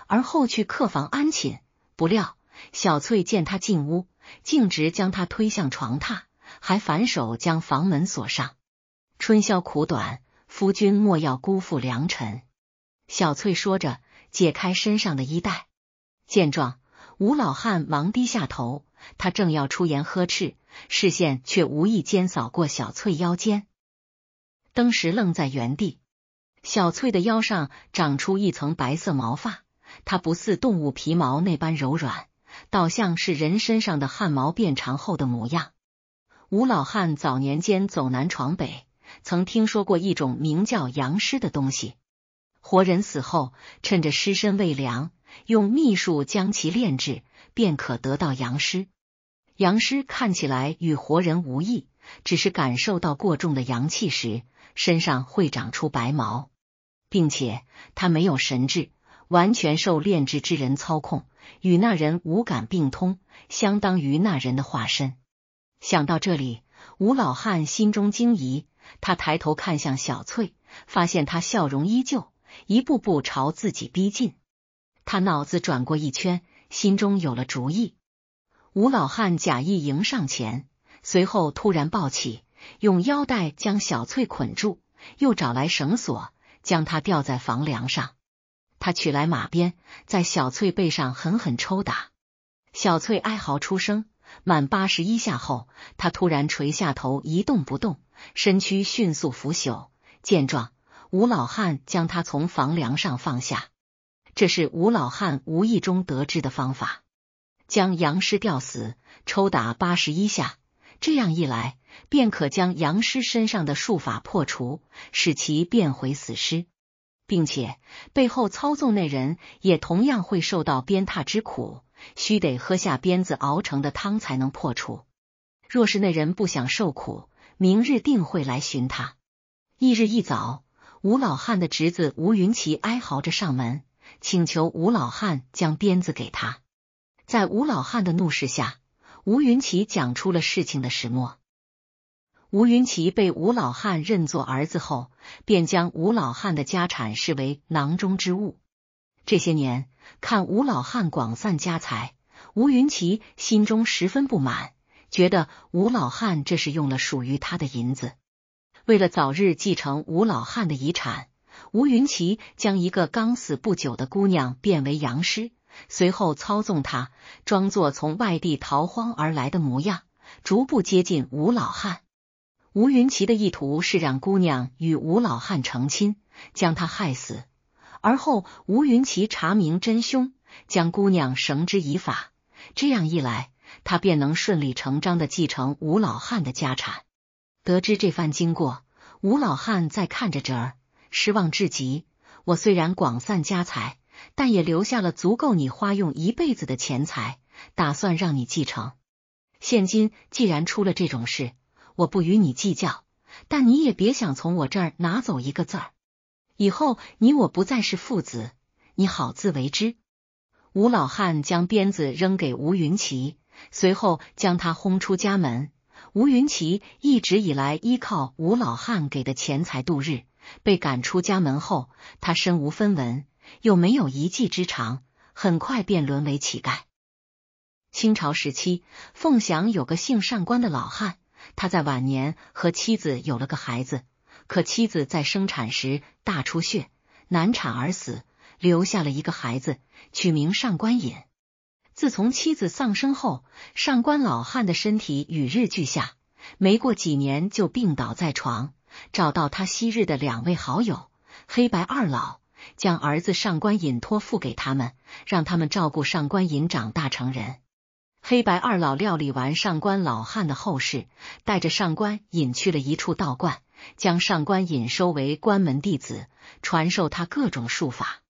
而后去客房安寝。不料，小翠见他进屋，径直将他推向床榻，还反手将房门锁上。春宵苦短，夫君莫要辜负良辰。小翠说着，解开身上的衣带。见状，吴老汉忙低下头。他正要出言呵斥，视线却无意间扫过小翠腰间，登时愣在原地。小翠的腰上长出一层白色毛发，它不似动物皮毛那般柔软，倒像是人身上的汗毛变长后的模样。吴老汉早年间走南闯北。曾听说过一种名叫阳尸的东西，活人死后，趁着尸身未凉，用秘术将其炼制，便可得到阳尸。阳尸看起来与活人无异，只是感受到过重的阳气时，身上会长出白毛，并且他没有神智，完全受炼制之人操控，与那人无感并通，相当于那人的化身。想到这里，吴老汉心中惊疑。他抬头看向小翠，发现她笑容依旧，一步步朝自己逼近。他脑子转过一圈，心中有了主意。吴老汉假意迎上前，随后突然抱起，用腰带将小翠捆住，又找来绳索将她吊在房梁上。他取来马鞭，在小翠背上狠狠抽打，小翠哀嚎出声。满八十一下后，他突然垂下头，一动不动。身躯迅速腐朽，见状，吴老汉将他从房梁上放下。这是吴老汉无意中得知的方法：将杨尸吊死，抽打八十一下，这样一来，便可将杨尸身上的术法破除，使其变回死尸，并且背后操纵那人也同样会受到鞭挞之苦，须得喝下鞭子熬成的汤才能破除。若是那人不想受苦，明日定会来寻他。翌日一早，吴老汉的侄子吴云奇哀嚎着上门，请求吴老汉将鞭子给他。在吴老汉的怒视下，吴云奇讲出了事情的始末。吴云奇被吴老汉认作儿子后，便将吴老汉的家产视为囊中之物。这些年，看吴老汉广散家财，吴云奇心中十分不满。觉得吴老汉这是用了属于他的银子。为了早日继承吴老汉的遗产，吴云奇将一个刚死不久的姑娘变为阳尸，随后操纵她装作从外地逃荒而来的模样，逐步接近吴老汉。吴云奇的意图是让姑娘与吴老汉成亲，将他害死，而后吴云奇查明真凶，将姑娘绳之以法。这样一来。他便能顺理成章的继承吴老汉的家产。得知这番经过，吴老汉在看着侄儿，失望至极。我虽然广散家财，但也留下了足够你花用一辈子的钱财，打算让你继承。现今既然出了这种事，我不与你计较，但你也别想从我这儿拿走一个字儿。以后你我不再是父子，你好自为之。吴老汉将鞭子扔给吴云奇。随后将他轰出家门。吴云奇一直以来依靠吴老汉给的钱财度日，被赶出家门后，他身无分文，又没有一技之长，很快便沦为乞丐。清朝时期，凤翔有个姓上官的老汉，他在晚年和妻子有了个孩子，可妻子在生产时大出血，难产而死，留下了一个孩子，取名上官隐。自从妻子丧生后，上官老汉的身体与日俱下，没过几年就病倒在床。找到他昔日的两位好友黑白二老，将儿子上官隐托付给他们，让他们照顾上官隐长大成人。黑白二老料理完上官老汉的后事，带着上官隐去了一处道观，将上官隐收为关门弟子，传授他各种术法。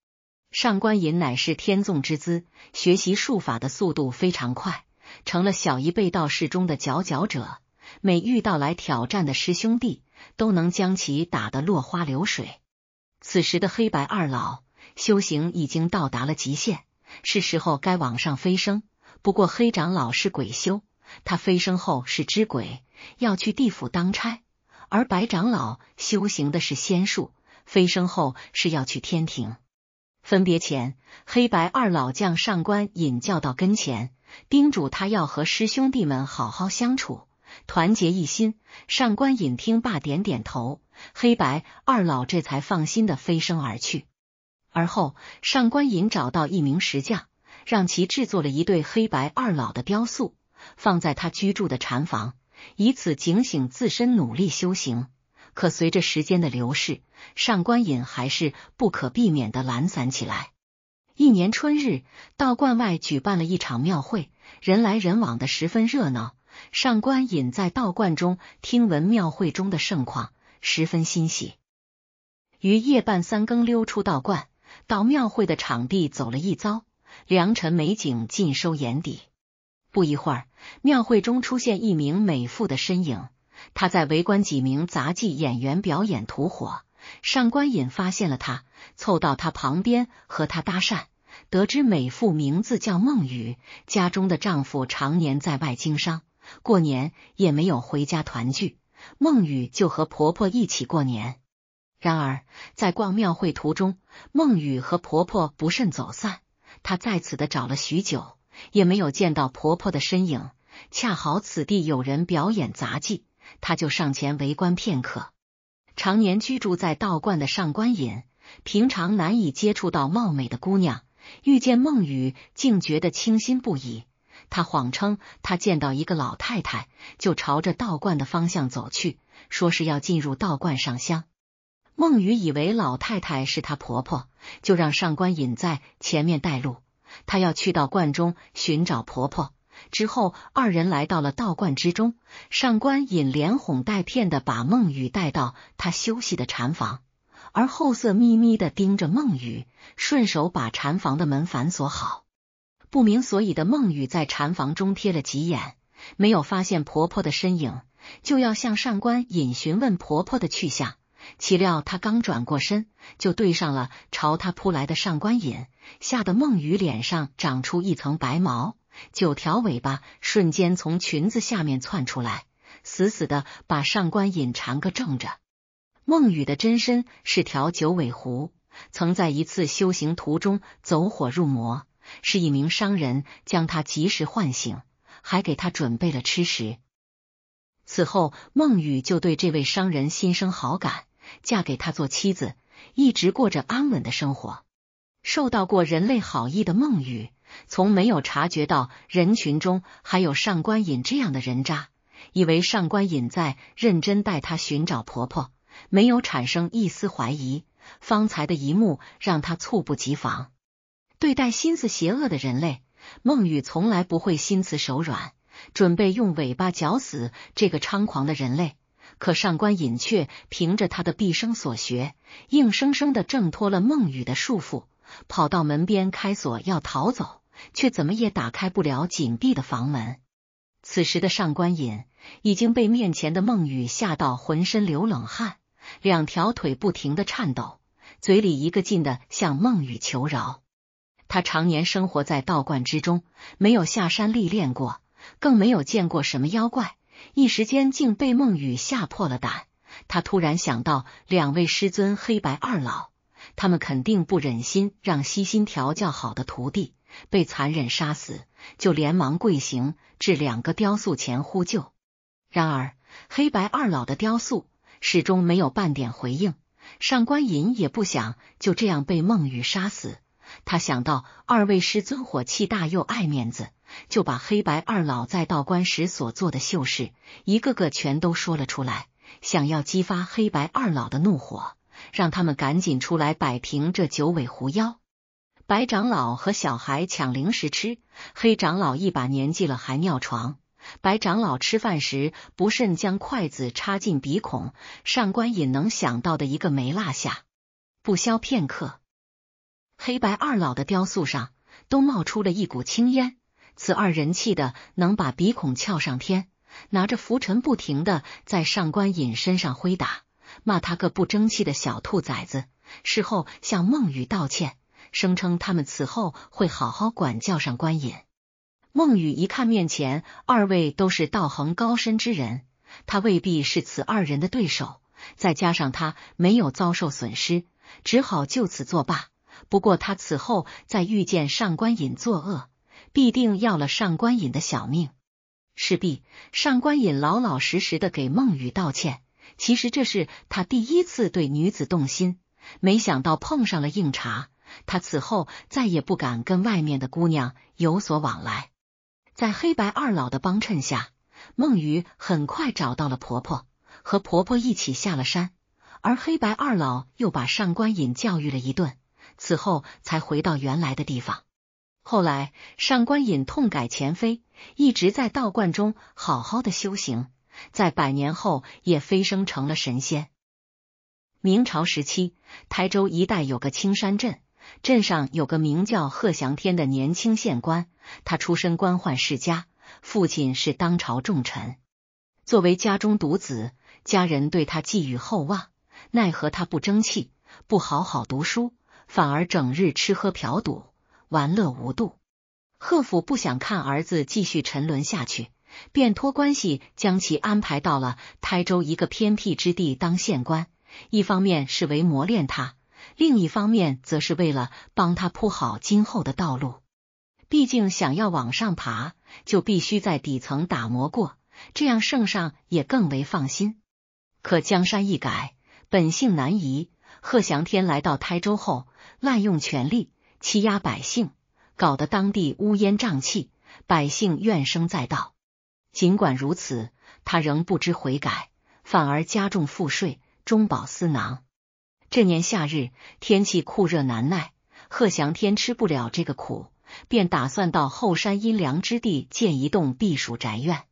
上官银乃是天纵之姿，学习术法的速度非常快，成了小一辈道士中的佼佼者。每遇到来挑战的师兄弟，都能将其打得落花流水。此时的黑白二老修行已经到达了极限，是时候该往上飞升。不过黑长老是鬼修，他飞升后是知鬼，要去地府当差；而白长老修行的是仙术，飞升后是要去天庭。分别前，黑白二老将上官隐叫到跟前，叮嘱他要和师兄弟们好好相处，团结一心。上官隐听罢，点点头。黑白二老这才放心的飞升而去。而后，上官隐找到一名石匠，让其制作了一对黑白二老的雕塑，放在他居住的禅房，以此警醒自身，努力修行。可随着时间的流逝，上官隐还是不可避免的懒散起来。一年春日，道观外举办了一场庙会，人来人往的十分热闹。上官隐在道观中听闻庙会中的盛况，十分欣喜。于夜半三更溜出道观，到庙会的场地走了一遭，良辰美景尽收眼底。不一会儿，庙会中出现一名美妇的身影。他在围观几名杂技演员表演吐火，上官隐发现了他，凑到他旁边和他搭讪，得知美妇名字叫孟雨，家中的丈夫常年在外经商，过年也没有回家团聚，孟雨就和婆婆一起过年。然而在逛庙会途中，孟雨和婆婆不慎走散，她在此的找了许久，也没有见到婆婆的身影。恰好此地有人表演杂技。他就上前围观片刻。常年居住在道观的上官隐，平常难以接触到貌美的姑娘，遇见孟雨，竟觉得倾心不已。他谎称他见到一个老太太，就朝着道观的方向走去，说是要进入道观上香。孟雨以为老太太是她婆婆，就让上官隐在前面带路，她要去到观中寻找婆婆。之后，二人来到了道观之中。上官隐连哄带骗的把孟雨带到他休息的禅房，而后色眯眯的盯着孟雨，顺手把禅房的门反锁好。不明所以的孟雨在禅房中贴了几眼，没有发现婆婆的身影，就要向上官隐询问婆婆的去向，岂料他刚转过身，就对上了朝他扑来的上官隐，吓得孟雨脸上长出一层白毛。九条尾巴瞬间从裙子下面窜出来，死死的把上官隐缠个正着。孟雨的真身是条九尾狐，曾在一次修行途中走火入魔，是一名商人将他及时唤醒，还给他准备了吃食。此后，孟雨就对这位商人心生好感，嫁给他做妻子，一直过着安稳的生活。受到过人类好意的孟雨。从没有察觉到人群中还有上官隐这样的人渣，以为上官隐在认真带他寻找婆婆，没有产生一丝怀疑。方才的一幕让他猝不及防。对待心思邪恶的人类，孟雨从来不会心慈手软，准备用尾巴绞死这个猖狂的人类。可上官隐却凭着他的毕生所学，硬生生的挣脱了孟雨的束缚，跑到门边开锁要逃走。却怎么也打开不了紧闭的房门。此时的上官隐已经被面前的孟雨吓到，浑身流冷汗，两条腿不停的颤抖，嘴里一个劲的向孟雨求饶。他常年生活在道观之中，没有下山历练过，更没有见过什么妖怪，一时间竟被孟雨吓破了胆。他突然想到两位师尊黑白二老，他们肯定不忍心让悉心调教好的徒弟。被残忍杀死，就连忙跪行至两个雕塑前呼救。然而，黑白二老的雕塑始终没有半点回应。上官银也不想就这样被孟宇杀死，他想到二位师尊火气大又爱面子，就把黑白二老在道观时所做的秀事，一个个全都说了出来，想要激发黑白二老的怒火，让他们赶紧出来摆平这九尾狐妖。白长老和小孩抢零食吃，黑长老一把年纪了还尿床。白长老吃饭时不慎将筷子插进鼻孔，上官隐能想到的一个没落下。不消片刻，黑白二老的雕塑上都冒出了一股青烟。此二人气的能把鼻孔翘上天，拿着拂尘不停的在上官隐身上挥打，骂他个不争气的小兔崽子。事后向孟雨道歉。声称他们此后会好好管教上官隐。孟宇一看面前二位都是道行高深之人，他未必是此二人的对手。再加上他没有遭受损失，只好就此作罢。不过他此后再遇见上官隐作恶，必定要了上官隐的小命。势必上官隐老老实实的给孟宇道歉。其实这是他第一次对女子动心，没想到碰上了硬茬。他此后再也不敢跟外面的姑娘有所往来，在黑白二老的帮衬下，孟雨很快找到了婆婆，和婆婆一起下了山。而黑白二老又把上官隐教育了一顿，此后才回到原来的地方。后来，上官隐痛改前非，一直在道观中好好的修行，在百年后也飞升成了神仙。明朝时期，台州一带有个青山镇。镇上有个名叫贺祥天的年轻县官，他出身官宦世家，父亲是当朝重臣。作为家中独子，家人对他寄予厚望，奈何他不争气，不好好读书，反而整日吃喝嫖赌，玩乐无度。贺府不想看儿子继续沉沦下去，便托关系将其安排到了台州一个偏僻之地当县官，一方面是为磨练他。另一方面，则是为了帮他铺好今后的道路。毕竟，想要往上爬，就必须在底层打磨过，这样圣上也更为放心。可江山易改，本性难移。贺祥天来到台州后，滥用权力，欺压百姓，搞得当地乌烟瘴气，百姓怨声载道。尽管如此，他仍不知悔改，反而加重赋税，中饱私囊。这年夏日，天气酷热难耐，贺祥天吃不了这个苦，便打算到后山阴凉之地建一栋避暑宅院。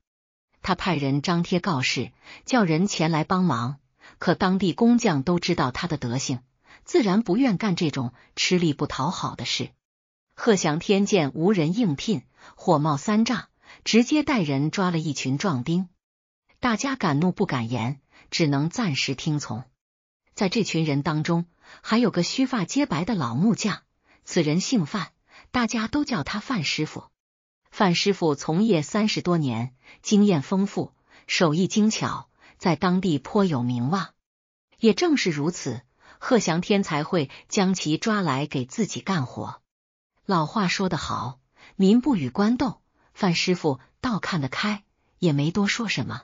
他派人张贴告示，叫人前来帮忙。可当地工匠都知道他的德行，自然不愿干这种吃力不讨好的事。贺祥天见无人应聘，火冒三丈，直接带人抓了一群壮丁。大家敢怒不敢言，只能暂时听从。在这群人当中，还有个须发皆白的老木匠，此人姓范，大家都叫他范师傅。范师傅从业三十多年，经验丰富，手艺精巧，在当地颇有名望。也正是如此，贺祥天才会将其抓来给自己干活。老话说得好，“民不与官斗”，范师傅倒看得开，也没多说什么。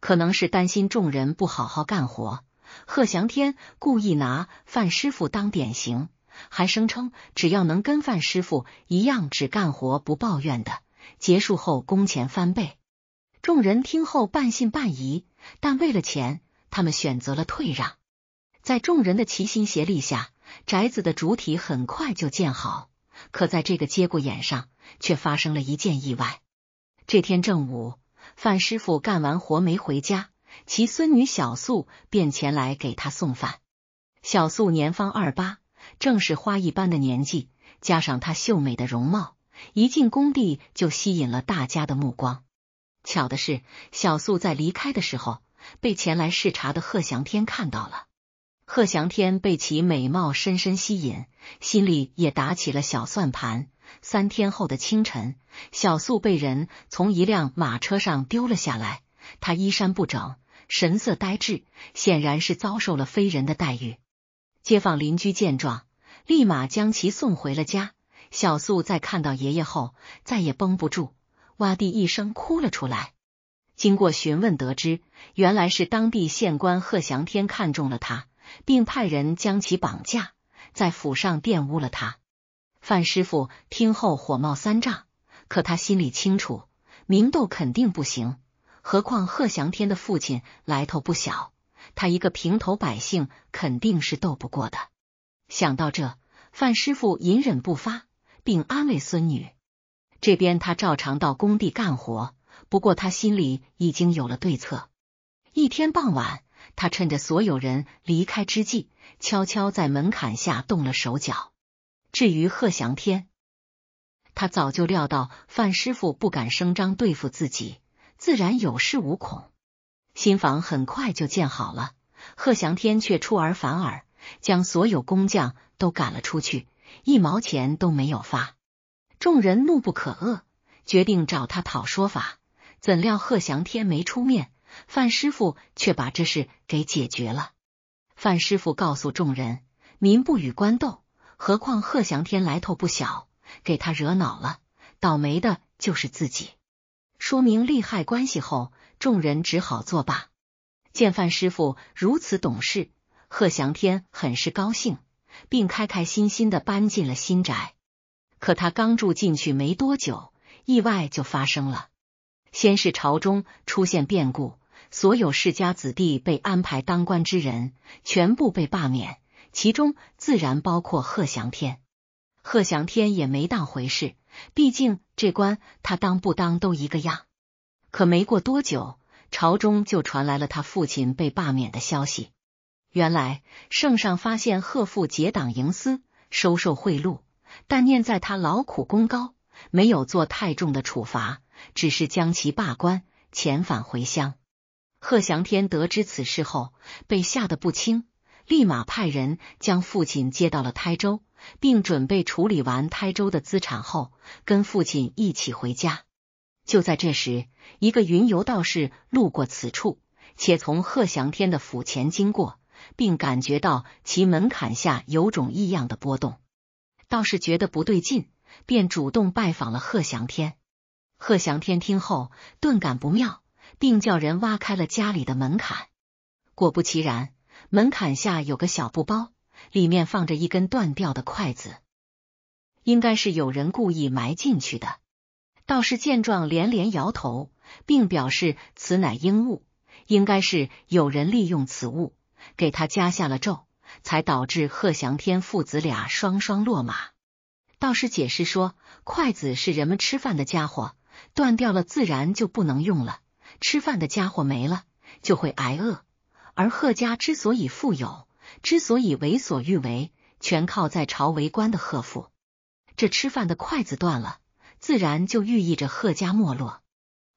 可能是担心众人不好好干活。贺祥天故意拿范师傅当典型，还声称只要能跟范师傅一样只干活不抱怨的，结束后工钱翻倍。众人听后半信半疑，但为了钱，他们选择了退让。在众人的齐心协力下，宅子的主体很快就建好。可在这个节骨眼上，却发生了一件意外。这天正午，范师傅干完活没回家。其孙女小素便前来给他送饭。小素年方二八，正是花一般的年纪，加上她秀美的容貌，一进工地就吸引了大家的目光。巧的是，小素在离开的时候被前来视察的贺祥天看到了。贺祥天被其美貌深深吸引，心里也打起了小算盘。三天后的清晨，小素被人从一辆马车上丢了下来，她衣衫不整。神色呆滞，显然是遭受了非人的待遇。街坊邻居见状，立马将其送回了家。小素在看到爷爷后，再也绷不住，哇地一声哭了出来。经过询问，得知原来是当地县官贺祥天看中了他，并派人将其绑架，在府上玷污了他。范师傅听后火冒三丈，可他心里清楚，明斗肯定不行。何况贺祥天的父亲来头不小，他一个平头百姓肯定是斗不过的。想到这，范师傅隐忍不发，并安慰孙女。这边他照常到工地干活，不过他心里已经有了对策。一天傍晚，他趁着所有人离开之际，悄悄在门槛下动了手脚。至于贺祥天，他早就料到范师傅不敢声张对付自己。自然有恃无恐，新房很快就建好了。贺祥天却出尔反尔，将所有工匠都赶了出去，一毛钱都没有发。众人怒不可遏，决定找他讨说法。怎料贺祥天没出面，范师傅却把这事给解决了。范师傅告诉众人：“民不与官斗，何况贺祥天来头不小，给他惹恼了，倒霉的就是自己。”说明利害关系后，众人只好作罢。见范师傅如此懂事，贺祥天很是高兴，并开开心心的搬进了新宅。可他刚住进去没多久，意外就发生了。先是朝中出现变故，所有世家子弟被安排当官之人全部被罢免，其中自然包括贺祥天。贺祥天也没当回事。毕竟这官他当不当都一个样，可没过多久，朝中就传来了他父亲被罢免的消息。原来圣上发现贺父结党营私，收受贿赂，但念在他劳苦功高，没有做太重的处罚，只是将其罢官，遣返回乡。贺祥天得知此事后，被吓得不轻，立马派人将父亲接到了台州。并准备处理完台州的资产后，跟父亲一起回家。就在这时，一个云游道士路过此处，且从贺祥天的府前经过，并感觉到其门槛下有种异样的波动。道士觉得不对劲，便主动拜访了贺祥天。贺祥天听后顿感不妙，并叫人挖开了家里的门槛。果不其然，门槛下有个小布包。里面放着一根断掉的筷子，应该是有人故意埋进去的。道士见状连连摇头，并表示此乃阴物，应该是有人利用此物给他加下了咒，才导致贺祥天父子俩双双落马。道士解释说，筷子是人们吃饭的家伙，断掉了自然就不能用了。吃饭的家伙没了，就会挨饿。而贺家之所以富有。之所以为所欲为，全靠在朝为官的贺父。这吃饭的筷子断了，自然就寓意着贺家没落。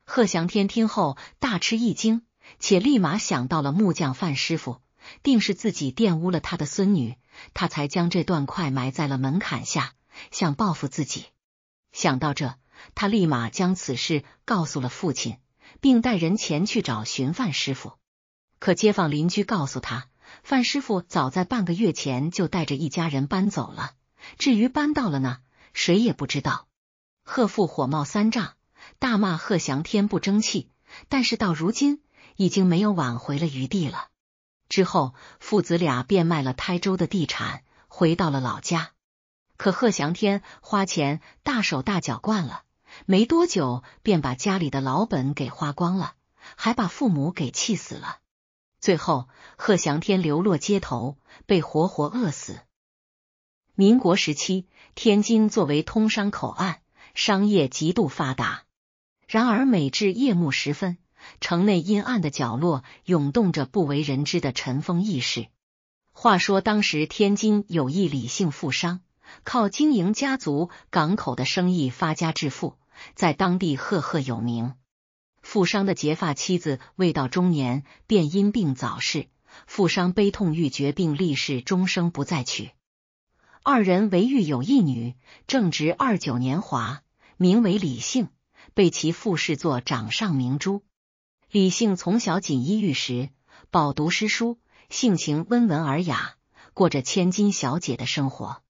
贺祥天听后大吃一惊，且立马想到了木匠范师傅，定是自己玷污了他的孙女，他才将这段筷埋在了门槛下，想报复自己。想到这，他立马将此事告诉了父亲，并带人前去找寻范师傅。可街坊邻居告诉他。范师傅早在半个月前就带着一家人搬走了。至于搬到了哪，谁也不知道。贺父火冒三丈，大骂贺祥天不争气。但是到如今，已经没有挽回的余地了。之后，父子俩变卖了台州的地产，回到了老家。可贺祥天花钱大手大脚惯了，没多久便把家里的老本给花光了，还把父母给气死了。最后，贺祥天流落街头，被活活饿死。民国时期，天津作为通商口岸，商业极度发达。然而，每至夜幕时分，城内阴暗的角落涌动着不为人知的尘封意识。话说，当时天津有一李姓富商，靠经营家族港口的生意发家致富，在当地赫赫有名。富商的结发妻子未到中年便因病早逝，富商悲痛欲绝，并立誓终生不再娶。二人唯育有一女，正值二九年华，名为李姓，被其父视作掌上明珠。李姓从小锦衣玉食，饱读诗书，性情温文尔雅，过着千金小姐的生活。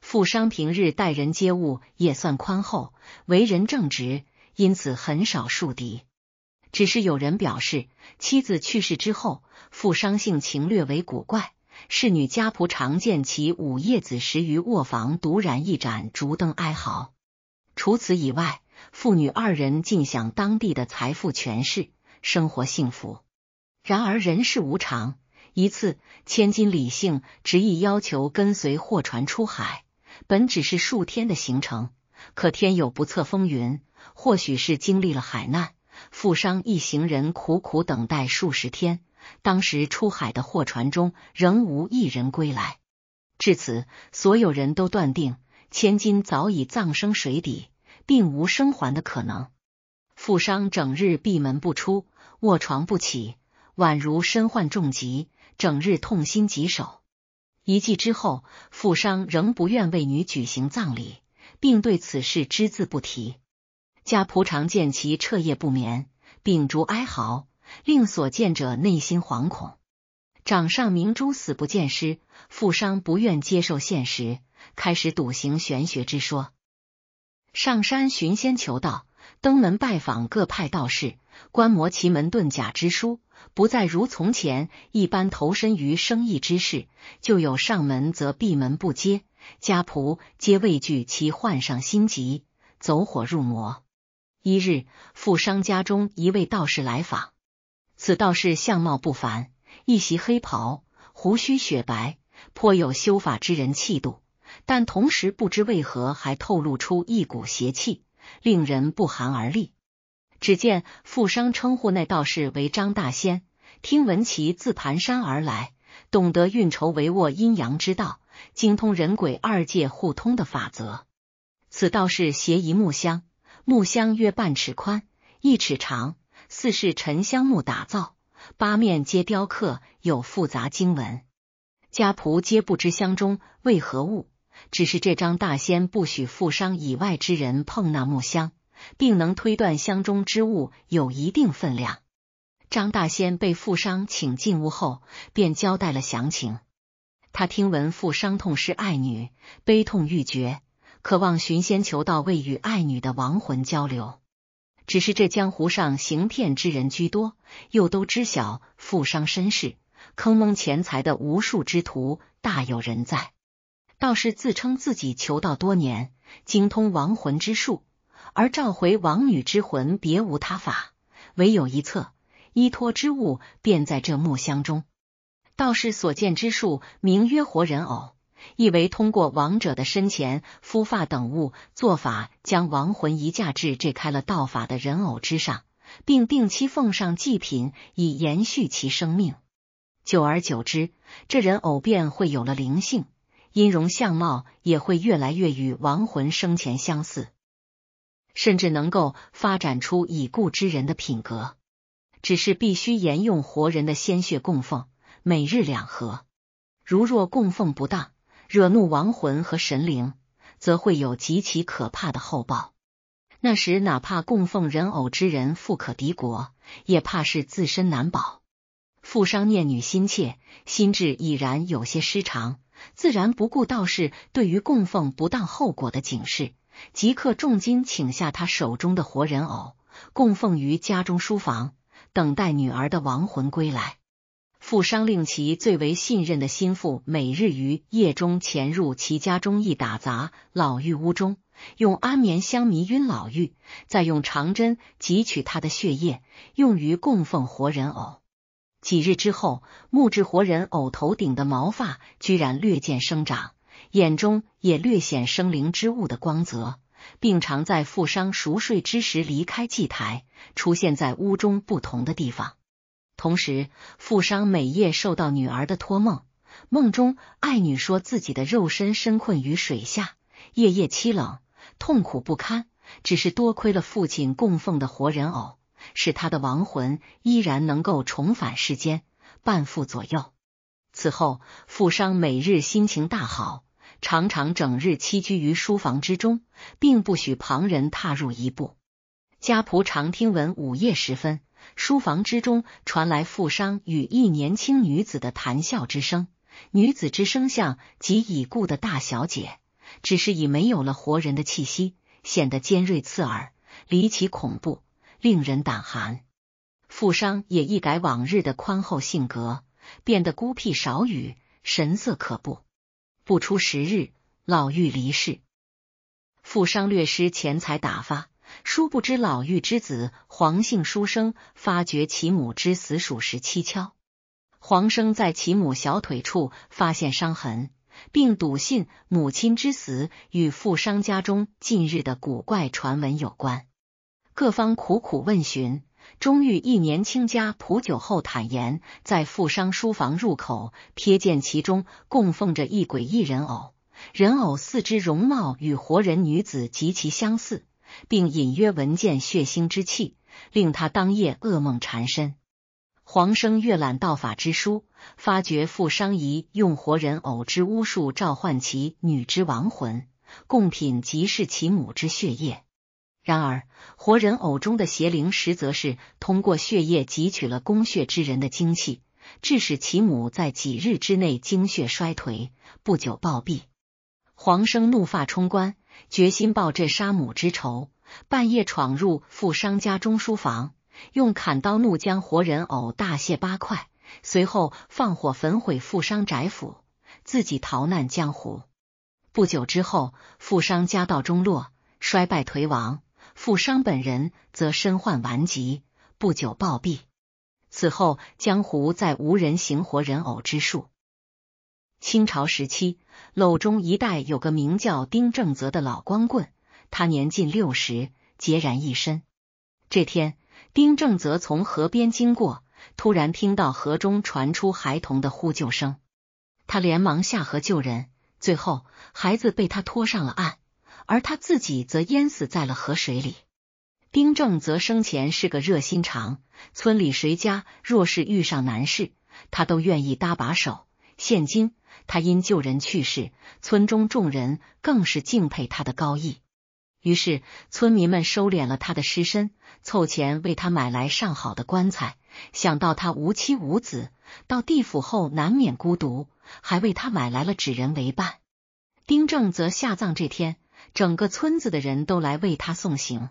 富商平日待人接物也算宽厚，为人正直，因此很少树敌。只是有人表示，妻子去世之后，父商性情略为古怪，侍女家仆常见其午夜子时于卧房独燃一盏烛灯哀嚎。除此以外，父女二人尽享当地的财富权势，生活幸福。然而人事无常，一次千金李姓执意要求跟随货船出海，本只是数天的行程，可天有不测风云，或许是经历了海难。富商一行人苦苦等待数十天，当时出海的货船中仍无一人归来。至此，所有人都断定千金早已葬身水底，并无生还的可能。富商整日闭门不出，卧床不起，宛如身患重疾，整日痛心疾首。一季之后，富商仍不愿为女举行葬礼，并对此事只字不提。家仆常见其彻夜不眠，秉烛哀嚎，令所见者内心惶恐。掌上明珠死不见尸，富商不愿接受现实，开始笃行玄学之说，上山寻仙求道，登门拜访各派道士，观摩奇门遁甲之书，不再如从前一般投身于生意之事。就有上门则闭门不接，家仆皆畏惧其患上心疾，走火入魔。一日，富商家中一位道士来访。此道士相貌不凡，一袭黑袍，胡须雪白，颇有修法之人气度，但同时不知为何还透露出一股邪气，令人不寒而栗。只见富商称呼那道士为张大仙，听闻其自盘山而来，懂得运筹帷幄、阴阳之道，精通人鬼二界互通的法则。此道士携一木箱。木箱约半尺宽，一尺长，似是沉香木打造，八面皆雕刻有复杂经文。家仆皆不知箱中为何物，只是这张大仙不许富商以外之人碰那木箱，并能推断箱中之物有一定分量。张大仙被富商请进屋后，便交代了详情。他听闻富商痛失爱女，悲痛欲绝。渴望寻仙求道，为与爱女的亡魂交流。只是这江湖上行骗之人居多，又都知晓富商身世，坑蒙钱财的无数之徒大有人在。道士自称自己求道多年，精通亡魂之术，而召回亡女之魂，别无他法，唯有一策，依托之物便在这木箱中。道士所见之术，名曰活人偶。意为通过亡者的身前、肤发等物做法，将亡魂移驾至这开了道法的人偶之上，并定期奉上祭品，以延续其生命。久而久之，这人偶便会有了灵性，音容相貌也会越来越与亡魂生前相似，甚至能够发展出已故之人的品格。只是必须沿用活人的鲜血供奉，每日两盒。如若供奉不当，惹怒亡魂和神灵，则会有极其可怕的后报。那时，哪怕供奉人偶之人富可敌国，也怕是自身难保。富商念女心切，心智已然有些失常，自然不顾道士对于供奉不当后果的警示，即刻重金请下他手中的活人偶，供奉于家中书房，等待女儿的亡魂归来。富商令其最为信任的心腹每日于夜中潜入其家中一打杂，老妪屋中用安眠香迷晕老妪，再用长针汲取她的血液，用于供奉活人偶。几日之后，木质活人偶头顶的毛发居然略见生长，眼中也略显生灵之物的光泽，并常在富商熟睡之时离开祭台，出现在屋中不同的地方。同时，富商每夜受到女儿的托梦，梦中爱女说自己的肉身身困于水下，夜夜凄冷，痛苦不堪。只是多亏了父亲供奉的活人偶，使他的亡魂依然能够重返世间，伴父左右。此后，富商每日心情大好，常常整日栖居于书房之中，并不许旁人踏入一步。家仆常听闻午夜时分。书房之中传来富商与一年轻女子的谈笑之声，女子之声像及已故的大小姐，只是已没有了活人的气息，显得尖锐刺耳，离奇恐怖，令人胆寒。富商也一改往日的宽厚性格，变得孤僻少语，神色可怖。不出十日，老妪离世，富商略施钱财打发。殊不知，老妪之子黄姓书生发觉其母之死属实蹊跷。黄生在其母小腿处发现伤痕，并笃信母亲之死与富商家中近日的古怪传闻有关。各方苦苦问询，终遇一年轻家仆酒后坦言，在富商书房入口瞥见其中供奉着一鬼一人偶，人偶四肢容貌与活人女子极其相似。并隐约闻见血腥之气，令他当夜噩梦缠身。黄生阅览道法之书，发觉傅商仪用活人偶之巫术召唤其女之亡魂，贡品即是其母之血液。然而，活人偶中的邪灵实则是通过血液汲取了供血之人的精气，致使其母在几日之内精血衰颓，不久暴毙。黄生怒发冲冠。决心报这杀母之仇，半夜闯入富商家中书房，用砍刀怒将活人偶大卸八块，随后放火焚毁富商宅府，自己逃难江湖。不久之后，富商家道中落，衰败颓亡，富商本人则身患顽疾，不久暴毙。此后，江湖再无人行活人偶之术。清朝时期，鲁中一带有个名叫丁正泽的老光棍，他年近六十，孑然一身。这天，丁正泽从河边经过，突然听到河中传出孩童的呼救声，他连忙下河救人，最后孩子被他拖上了岸，而他自己则淹死在了河水里。丁正泽生前是个热心肠，村里谁家若是遇上难事，他都愿意搭把手。现今。他因救人去世，村中众人更是敬佩他的高义。于是村民们收敛了他的尸身，凑钱为他买来上好的棺材。想到他无妻无子，到地府后难免孤独，还为他买来了纸人为伴。丁正则下葬这天，整个村子的人都来为他送行。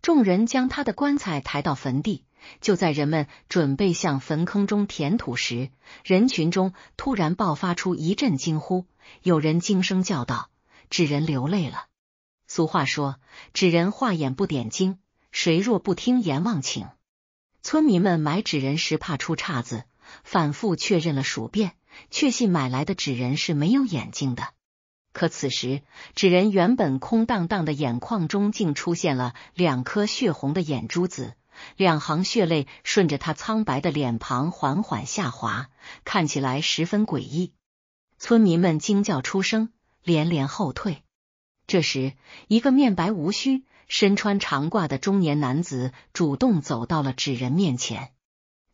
众人将他的棺材抬到坟地。就在人们准备向坟坑中填土时，人群中突然爆发出一阵惊呼，有人惊声叫道：“纸人流泪了！”俗话说：“纸人画眼不点睛，谁若不听阎王请。”村民们买纸人时怕出岔子，反复确认了数遍，确信买来的纸人是没有眼睛的。可此时，纸人原本空荡荡的眼眶中竟出现了两颗血红的眼珠子。两行血泪顺着他苍白的脸庞缓缓下滑，看起来十分诡异。村民们惊叫出声，连连后退。这时，一个面白无须、身穿长褂的中年男子主动走到了纸人面前。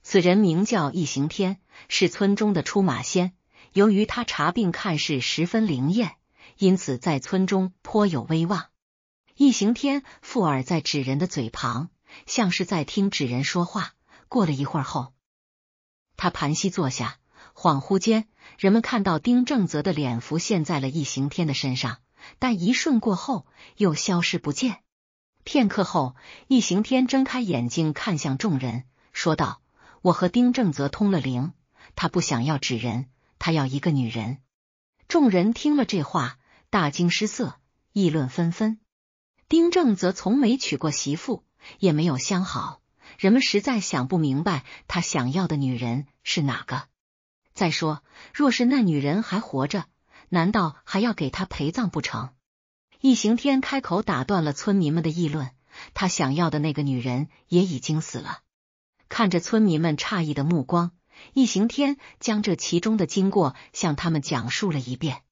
此人名叫异行天，是村中的出马仙。由于他查病看事十分灵验，因此在村中颇有威望。异行天附耳在纸人的嘴旁。像是在听纸人说话。过了一会儿后，他盘膝坐下，恍惚间，人们看到丁正泽的脸浮现在了易行天的身上，但一瞬过后又消失不见。片刻后，易行天睁开眼睛，看向众人，说道：“我和丁正泽通了灵，他不想要纸人，他要一个女人。”众人听了这话，大惊失色，议论纷纷。丁正则从没娶过媳妇。也没有相好，人们实在想不明白他想要的女人是哪个。再说，若是那女人还活着，难道还要给他陪葬不成？异形天开口打断了村民们的议论。他想要的那个女人也已经死了。看着村民们诧异的目光，异形天将这其中的经过向他们讲述了一遍。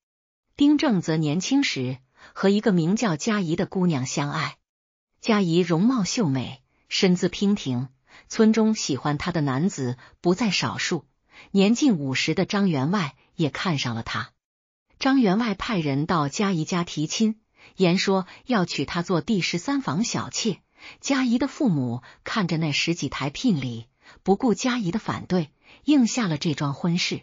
丁正则年轻时和一个名叫佳怡的姑娘相爱。佳怡容貌秀美，身姿娉婷，村中喜欢她的男子不在少数。年近五十的张员外也看上了她。张员外派人到佳怡家提亲，言说要娶她做第十三房小妾。佳怡的父母看着那十几台聘礼，不顾佳怡的反对，应下了这桩婚事。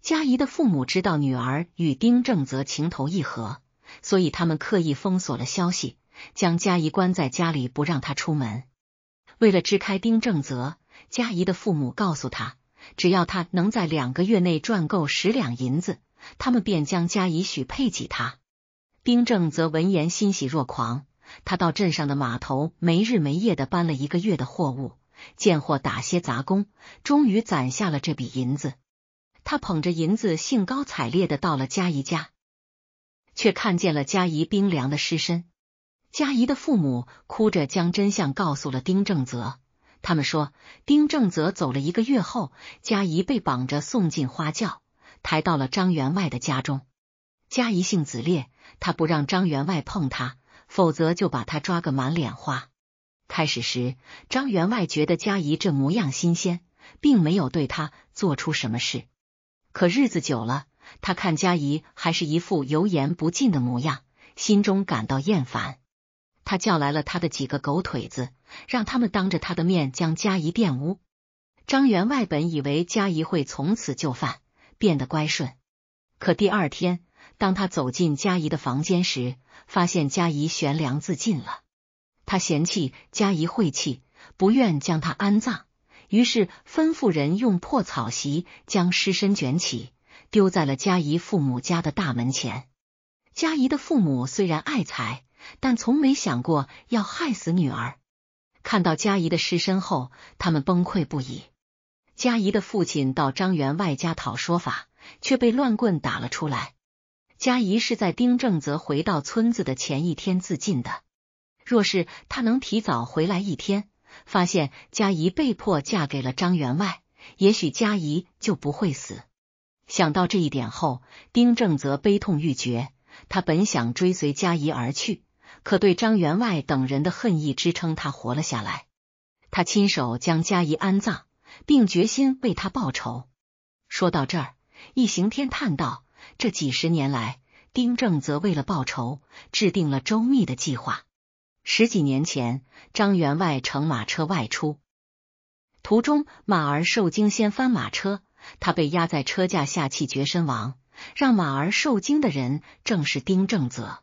佳怡的父母知道女儿与丁正则情投意合，所以他们刻意封锁了消息。将佳怡关在家里，不让她出门。为了支开丁正泽，佳怡的父母告诉他，只要他能在两个月内赚够十两银子，他们便将佳怡许配给他。丁正则闻言欣喜若狂，他到镇上的码头，没日没夜的搬了一个月的货物，见货打些杂工，终于攒下了这笔银子。他捧着银子，兴高采烈的到了佳怡家，却看见了佳怡冰凉的尸身。佳怡的父母哭着将真相告诉了丁正泽。他们说，丁正泽走了一个月后，佳怡被绑着送进花轿，抬到了张员外的家中。佳怡性子烈，他不让张员外碰他，否则就把他抓个满脸花。开始时，张员外觉得佳怡这模样新鲜，并没有对他做出什么事。可日子久了，他看佳怡还是一副油盐不进的模样，心中感到厌烦。他叫来了他的几个狗腿子，让他们当着他的面将佳怡玷污。张员外本以为佳怡会从此就范，变得乖顺，可第二天当他走进佳怡的房间时，发现佳怡悬梁自尽了。他嫌弃佳怡晦气，不愿将她安葬，于是吩咐人用破草席将尸身卷起，丢在了佳怡父母家的大门前。佳怡的父母虽然爱财。但从没想过要害死女儿。看到佳怡的尸身后，他们崩溃不已。佳怡的父亲到张员外家讨说法，却被乱棍打了出来。佳怡是在丁正泽回到村子的前一天自尽的。若是他能提早回来一天，发现佳怡被迫嫁给了张员外，也许佳怡就不会死。想到这一点后，丁正泽悲痛欲绝。他本想追随佳怡而去。可对张员外等人的恨意支撑他活了下来，他亲手将嘉怡安葬，并决心为他报仇。说到这儿，易行天叹道：“这几十年来，丁正则为了报仇，制定了周密的计划。十几年前，张员外乘马车外出，途中马儿受惊，掀翻马车，他被压在车架下，气绝身亡。让马儿受惊的人，正是丁正则。”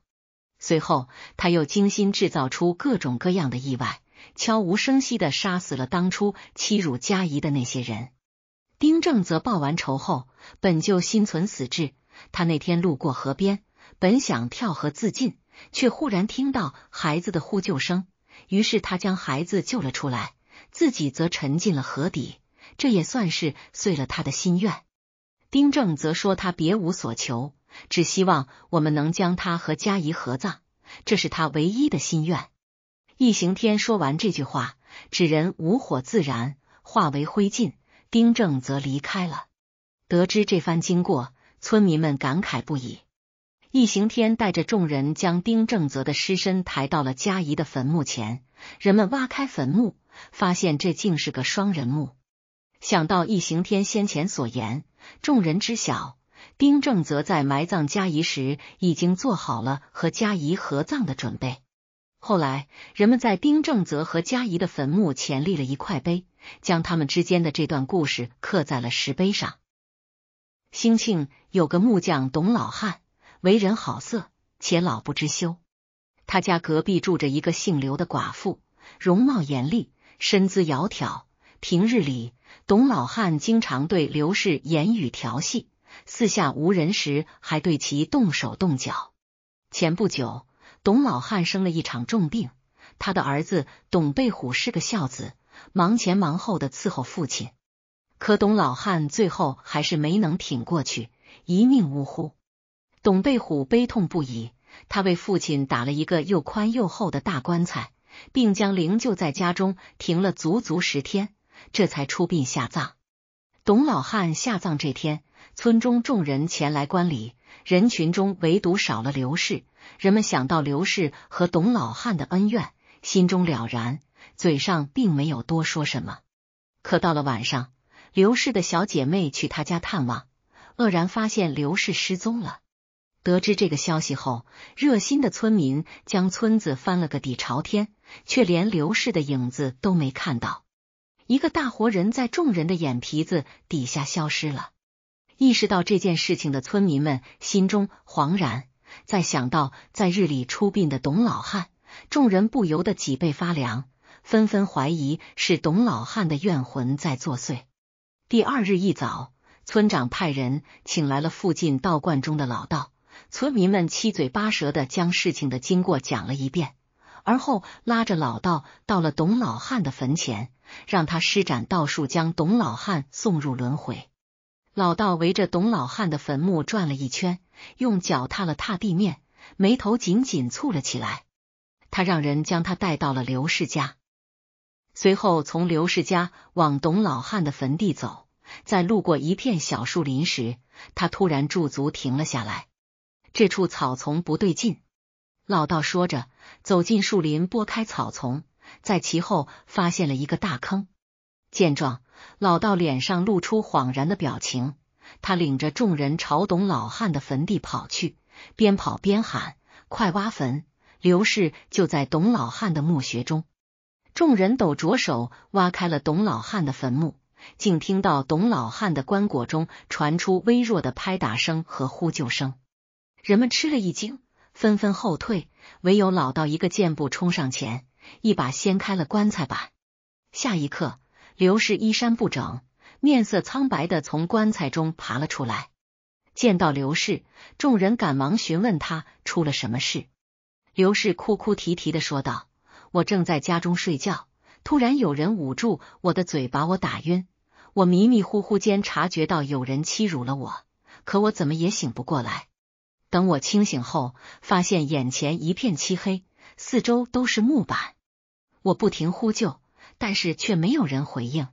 随后，他又精心制造出各种各样的意外，悄无声息的杀死了当初欺辱佳怡的那些人。丁正则报完仇后，本就心存死志。他那天路过河边，本想跳河自尽，却忽然听到孩子的呼救声，于是他将孩子救了出来，自己则沉进了河底。这也算是遂了他的心愿。丁正则说，他别无所求。只希望我们能将他和佳怡合葬，这是他唯一的心愿。异形天说完这句话，纸人无火自燃，化为灰烬。丁正则离开了。得知这番经过，村民们感慨不已。异形天带着众人将丁正则的尸身抬到了佳怡的坟墓前。人们挖开坟墓，发现这竟是个双人墓。想到异形天先前所言，众人知晓。丁正则在埋葬嘉怡时，已经做好了和嘉怡合葬的准备。后来，人们在丁正则和嘉怡的坟墓前立了一块碑，将他们之间的这段故事刻在了石碑上。兴庆有个木匠董老汉，为人好色且老不知羞。他家隔壁住着一个姓刘的寡妇，容貌严厉，身姿窈窕。平日里，董老汉经常对刘氏言语调戏。四下无人时，还对其动手动脚。前不久，董老汉生了一场重病，他的儿子董贝虎是个孝子，忙前忙后的伺候父亲。可董老汉最后还是没能挺过去，一命呜呼。董贝虎悲痛不已，他为父亲打了一个又宽又厚的大棺材，并将灵柩在家中停了足足十天，这才出殡下葬。董老汉下葬这天。村中众人前来观礼，人群中唯独少了刘氏。人们想到刘氏和董老汉的恩怨，心中了然，嘴上并没有多说什么。可到了晚上，刘氏的小姐妹去他家探望，愕然发现刘氏失踪了。得知这个消息后，热心的村民将村子翻了个底朝天，却连刘氏的影子都没看到。一个大活人在众人的眼皮子底下消失了。意识到这件事情的村民们心中惶然，在想到在日里出殡的董老汉，众人不由得脊背发凉，纷纷怀疑是董老汉的怨魂在作祟。第二日一早，村长派人请来了附近道观中的老道，村民们七嘴八舌的将事情的经过讲了一遍，而后拉着老道到了董老汉的坟前，让他施展道术将董老汉送入轮回。老道围着董老汉的坟墓转了一圈，用脚踏了踏地面，眉头紧紧蹙了起来。他让人将他带到了刘氏家，随后从刘氏家往董老汉的坟地走，在路过一片小树林时，他突然驻足停了下来。这处草丛不对劲，老道说着，走进树林，拨开草丛，在其后发现了一个大坑。见状，老道脸上露出恍然的表情。他领着众人朝董老汉的坟地跑去，边跑边喊：“快挖坟！刘氏就在董老汉的墓穴中。”众人抖着手挖开了董老汉的坟墓，竟听到董老汉的棺椁中传出微弱的拍打声和呼救声。人们吃了一惊，纷纷后退，唯有老道一个箭步冲上前，一把掀开了棺材板。下一刻。刘氏衣衫不整，面色苍白的从棺材中爬了出来。见到刘氏，众人赶忙询问他出了什么事。刘氏哭哭啼啼的说道：“我正在家中睡觉，突然有人捂住我的嘴，把我打晕。我迷迷糊糊间察觉到有人欺辱了我，可我怎么也醒不过来。等我清醒后，发现眼前一片漆黑，四周都是木板。我不停呼救。”但是却没有人回应。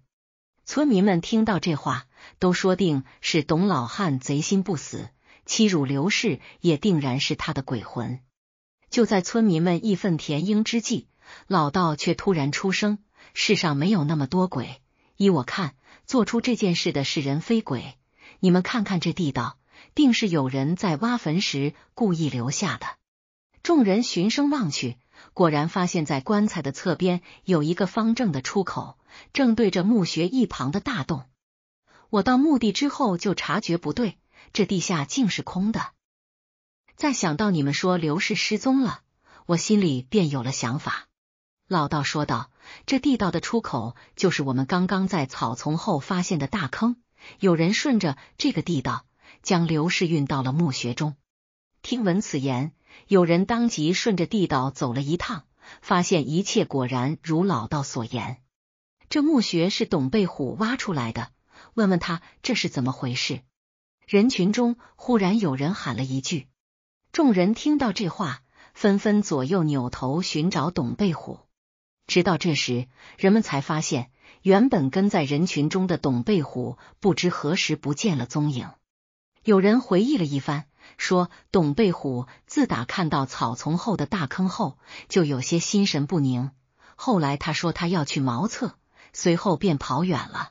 村民们听到这话，都说定是董老汉贼心不死，欺辱刘氏也定然是他的鬼魂。就在村民们义愤填膺之际，老道却突然出声：“世上没有那么多鬼，依我看，做出这件事的是人非鬼。你们看看这地道，定是有人在挖坟时故意留下的。”众人循声望去。果然发现，在棺材的侧边有一个方正的出口，正对着墓穴一旁的大洞。我到墓地之后就察觉不对，这地下竟是空的。再想到你们说刘氏失踪了，我心里便有了想法。老道说道：“这地道的出口就是我们刚刚在草丛后发现的大坑，有人顺着这个地道将刘氏运到了墓穴中。”听闻此言。有人当即顺着地道走了一趟，发现一切果然如老道所言，这墓穴是董贝虎挖出来的。问问他这是怎么回事？人群中忽然有人喊了一句，众人听到这话，纷纷左右扭头寻找董贝虎。直到这时，人们才发现原本跟在人群中的董贝虎不知何时不见了踪影。有人回忆了一番。说：“董贝虎自打看到草丛后的大坑后，就有些心神不宁。后来他说他要去茅厕，随后便跑远了。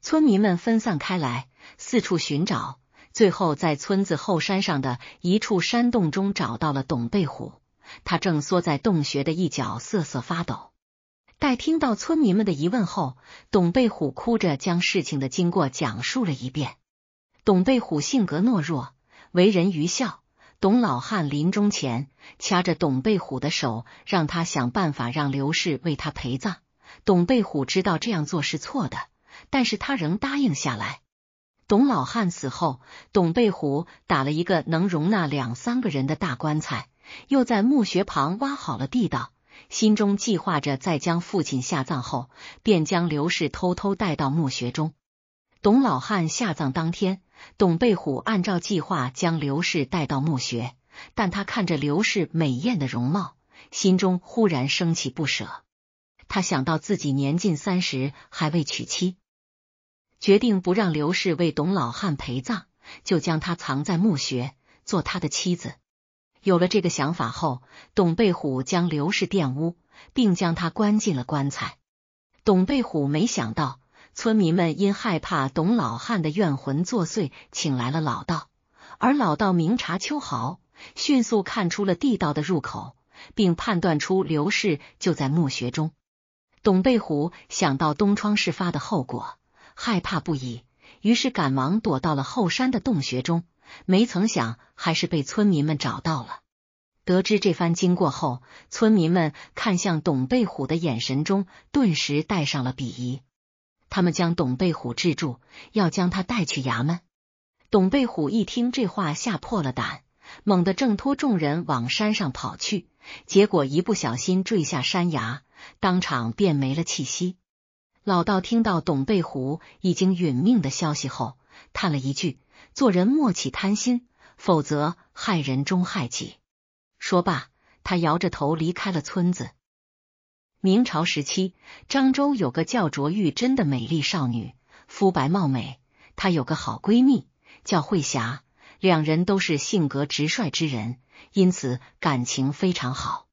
村民们分散开来，四处寻找，最后在村子后山上的一处山洞中找到了董贝虎。他正缩在洞穴的一角，瑟瑟发抖。待听到村民们的疑问后，董贝虎哭着将事情的经过讲述了一遍。董贝虎性格懦弱。”为人愚孝，董老汉临终前掐着董贝虎的手，让他想办法让刘氏为他陪葬。董贝虎知道这样做是错的，但是他仍答应下来。董老汉死后，董贝虎打了一个能容纳两三个人的大棺材，又在墓穴旁挖好了地道，心中计划着在将父亲下葬后，便将刘氏偷偷带到墓穴中。董老汉下葬当天。董贝虎按照计划将刘氏带到墓穴，但他看着刘氏美艳的容貌，心中忽然升起不舍。他想到自己年近三十还未娶妻，决定不让刘氏为董老汉陪葬，就将他藏在墓穴，做他的妻子。有了这个想法后，董贝虎将刘氏玷污，并将他关进了棺材。董贝虎没想到。村民们因害怕董老汉的怨魂作祟，请来了老道，而老道明察秋毫，迅速看出了地道的入口，并判断出刘氏就在墓穴中。董贝虎想到东窗事发的后果，害怕不已，于是赶忙躲到了后山的洞穴中，没曾想还是被村民们找到了。得知这番经过后，村民们看向董贝虎的眼神中顿时带上了鄙夷。他们将董贝虎制住，要将他带去衙门。董贝虎一听这话，吓破了胆，猛地挣脱众人，往山上跑去。结果一不小心坠下山崖，当场便没了气息。老道听到董贝虎已经殒命的消息后，叹了一句：“做人莫起贪心，否则害人终害己。”说罢，他摇着头离开了村子。明朝时期，漳州有个叫卓玉珍的美丽少女，肤白貌美。她有个好闺蜜叫慧霞，两人都是性格直率之人，因此感情非常好。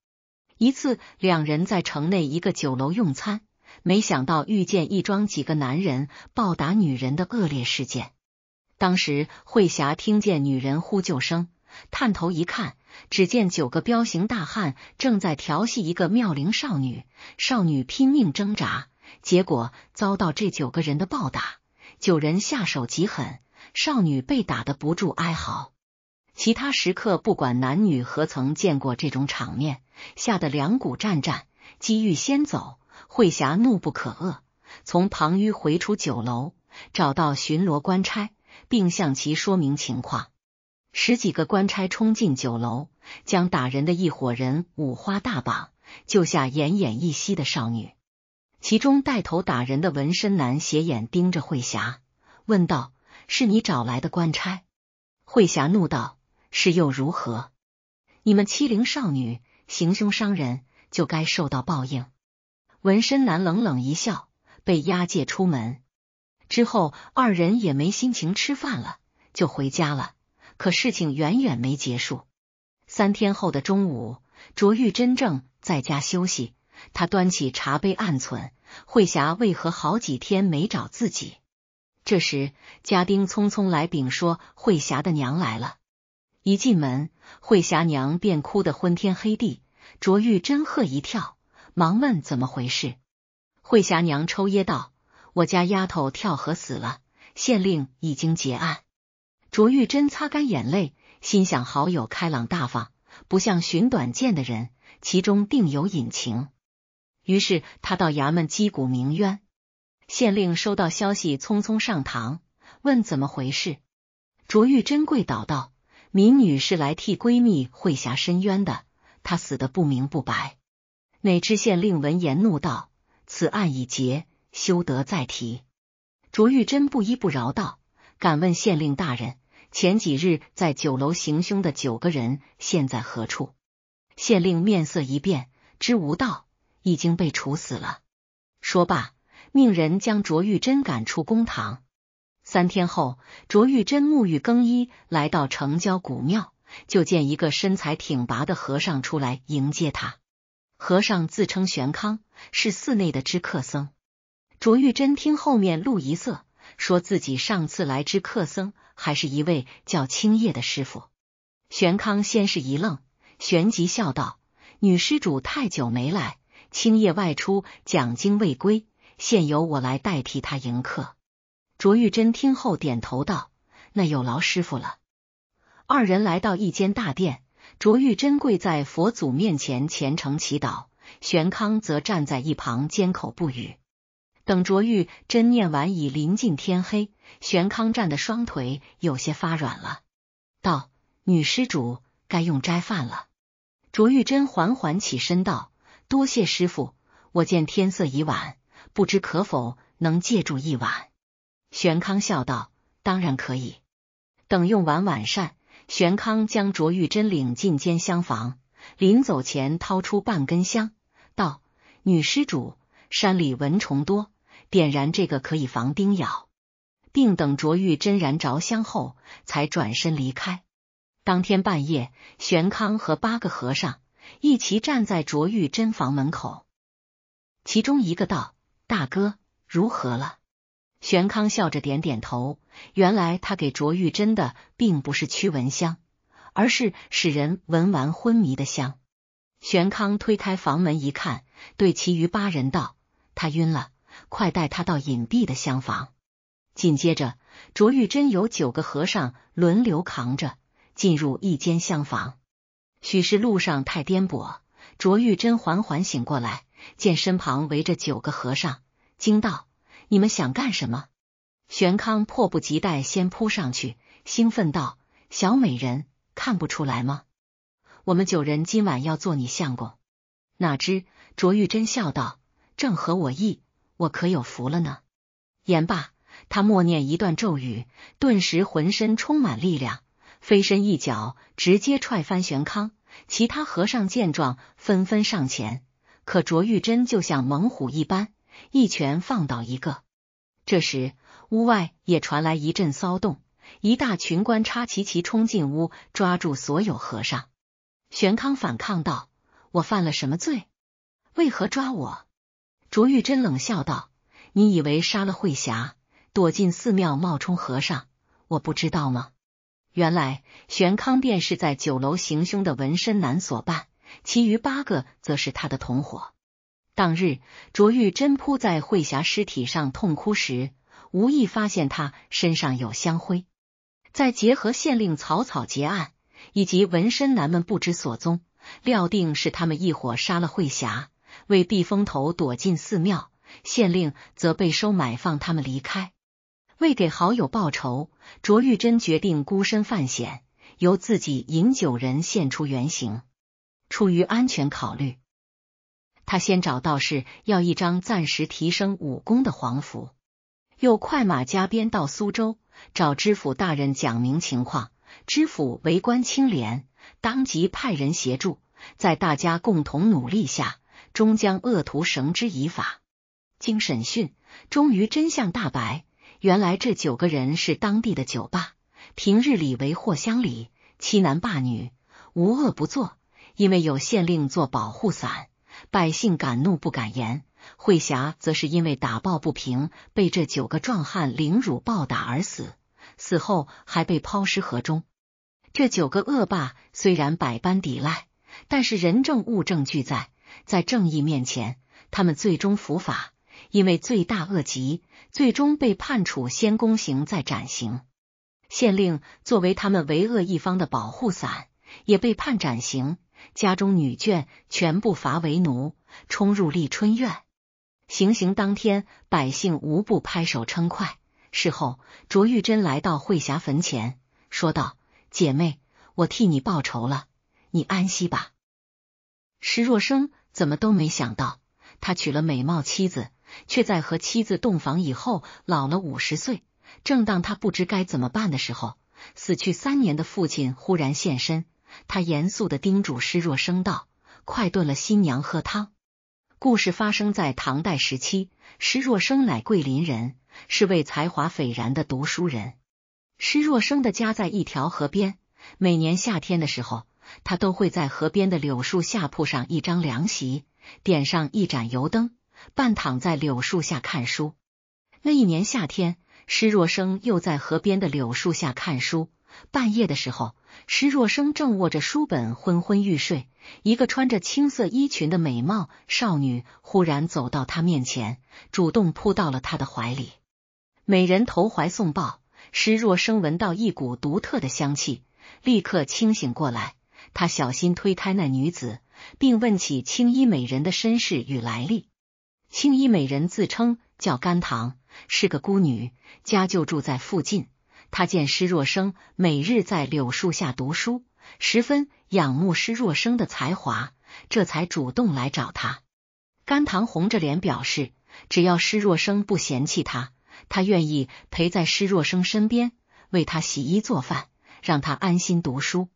一次，两人在城内一个酒楼用餐，没想到遇见一桩几个男人暴打女人的恶劣事件。当时，慧霞听见女人呼救声，探头一看。只见九个彪形大汉正在调戏一个妙龄少女，少女拼命挣扎，结果遭到这九个人的暴打。九人下手极狠，少女被打得不住哀嚎。其他食客不管男女，何曾见过这种场面，吓得两股战战，机遇先走。慧霞怒不可遏，从旁迂回出酒楼，找到巡逻官差，并向其说明情况。十几个官差冲进酒楼，将打人的一伙人五花大绑，救下奄奄一息的少女。其中带头打人的纹身男斜眼盯着慧霞，问道：“是你找来的官差？”慧霞怒道：“是又如何？你们欺凌少女，行凶伤人，就该受到报应。”纹身男冷冷一笑，被押解出门。之后，二人也没心情吃饭了，就回家了。可事情远远没结束。三天后的中午，卓玉真正在家休息，他端起茶杯暗存慧霞为何好几天没找自己。这时，家丁匆匆来禀说慧霞的娘来了。一进门，慧霞娘便哭得昏天黑地。卓玉真吓一跳，忙问怎么回事。慧霞娘抽噎道：“我家丫头跳河死了，县令已经结案。”卓玉珍擦干眼泪，心想好友开朗大方，不像寻短见的人，其中定有隐情。于是他到衙门击鼓鸣冤。县令收到消息，匆匆上堂问怎么回事。卓玉珍跪倒道：“民女是来替闺蜜会下申冤的，她死的不明不白。”哪知县令闻言怒道：“此案已结，休得再提。”卓玉珍不依不饶道：“敢问县令大人。”前几日在酒楼行凶的九个人现在何处？县令面色一变，知无道已经被处死了。说罢，命人将卓玉珍赶出公堂。三天后，卓玉珍沐浴更衣，来到城郊古庙，就见一个身材挺拔的和尚出来迎接他。和尚自称玄康，是寺内的知客僧。卓玉珍听后面露一色。说自己上次来之客僧，还是一位叫青叶的师傅。玄康先是一愣，旋即笑道：“女施主太久没来，青叶外出讲经未归，现由我来代替他迎客。”卓玉珍听后点头道：“那有劳师傅了。”二人来到一间大殿，卓玉珍跪在佛祖面前虔诚祈祷，玄康则站在一旁缄口不语。等卓玉珍念完，已临近天黑。玄康站的双腿有些发软了，道：“女施主，该用斋饭了。”卓玉珍缓缓起身，道：“多谢师傅，我见天色已晚，不知可否能借住一晚？”玄康笑道：“当然可以。”等用完晚膳，玄康将卓玉珍领进间厢房，临走前掏出半根香，道：“女施主，山里蚊虫多。”点燃这个可以防叮咬，并等卓玉真燃着香后，才转身离开。当天半夜，玄康和八个和尚一齐站在卓玉真房门口，其中一个道：“大哥，如何了？”玄康笑着点点头。原来他给卓玉真的并不是驱蚊香，而是使人闻完昏迷的香。玄康推开房门一看，对其余八人道：“他晕了。”快带他到隐蔽的厢房。紧接着，卓玉珍由九个和尚轮流扛着进入一间厢房。许是路上太颠簸，卓玉珍缓缓醒过来，见身旁围着九个和尚，惊道：“你们想干什么？”玄康迫不及待先扑上去，兴奋道：“小美人，看不出来吗？我们九人今晚要做你相公。”哪知卓玉珍笑道：“正合我意。”我可有福了呢！言罢，他默念一段咒语，顿时浑身充满力量，飞身一脚，直接踹翻玄康。其他和尚见状，纷纷上前。可卓玉珍就像猛虎一般，一拳放倒一个。这时，屋外也传来一阵骚动，一大群官差齐齐冲进屋，抓住所有和尚。玄康反抗道：“我犯了什么罪？为何抓我？”卓玉珍冷笑道：“你以为杀了慧霞，躲进寺庙冒充和尚，我不知道吗？原来玄康便是在酒楼行凶的纹身男所扮，其余八个则是他的同伙。当日卓玉珍扑在慧霞尸体上痛哭时，无意发现她身上有香灰。再结合县令草草结案，以及纹身男们不知所踪，料定是他们一伙杀了慧霞。”为避风头，躲进寺庙；县令则被收买，放他们离开。为给好友报仇，卓玉珍决定孤身犯险，由自己饮酒人现出原形。出于安全考虑，他先找道士要一张暂时提升武功的黄符，又快马加鞭到苏州找知府大人讲明情况。知府为官清廉，当即派人协助，在大家共同努力下。终将恶徒绳之以法。经审讯，终于真相大白。原来这九个人是当地的酒霸，平日里为祸乡里，欺男霸女，无恶不作。因为有县令做保护伞，百姓敢怒不敢言。慧霞则是因为打抱不平，被这九个壮汉凌辱暴打而死，死后还被抛尸河中。这九个恶霸虽然百般抵赖，但是人证物证俱在。在正义面前，他们最终伏法，因为罪大恶极，最终被判处先公刑再斩刑。县令作为他们为恶一方的保护伞，也被判斩刑，家中女眷全部罚为奴，冲入丽春院。行刑当天，百姓无不拍手称快。事后，卓玉珍来到慧霞坟前，说道：“姐妹，我替你报仇了，你安息吧。”石若生。怎么都没想到，他娶了美貌妻子，却在和妻子洞房以后老了五十岁。正当他不知该怎么办的时候，死去三年的父亲忽然现身，他严肃的叮嘱施若生道：“快炖了新娘喝汤。”故事发生在唐代时期，施若生乃桂林人，是位才华斐然的读书人。施若生的家在一条河边，每年夏天的时候。他都会在河边的柳树下铺上一张凉席，点上一盏油灯，半躺在柳树下看书。那一年夏天，施若生又在河边的柳树下看书。半夜的时候，施若生正握着书本昏昏欲睡，一个穿着青色衣裙的美貌少女忽然走到他面前，主动扑到了他的怀里。美人投怀送抱，施若生闻到一股独特的香气，立刻清醒过来。他小心推开那女子，并问起青衣美人的身世与来历。青衣美人自称叫甘棠，是个孤女，家就住在附近。她见施若生每日在柳树下读书，十分仰慕施若生的才华，这才主动来找他。甘棠红着脸表示，只要施若生不嫌弃他，他愿意陪在施若生身边，为他洗衣做饭，让他安心读书。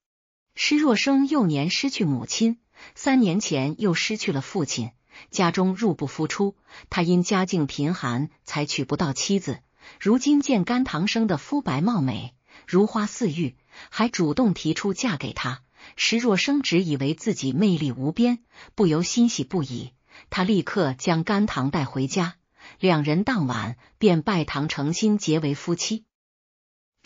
施若生幼年失去母亲，三年前又失去了父亲，家中入不敷出。他因家境贫寒，才娶不到妻子。如今见甘棠生的肤白貌美，如花似玉，还主动提出嫁给他，施若生只以为自己魅力无边，不由欣喜不已。他立刻将甘棠带回家，两人当晚便拜堂成亲，结为夫妻。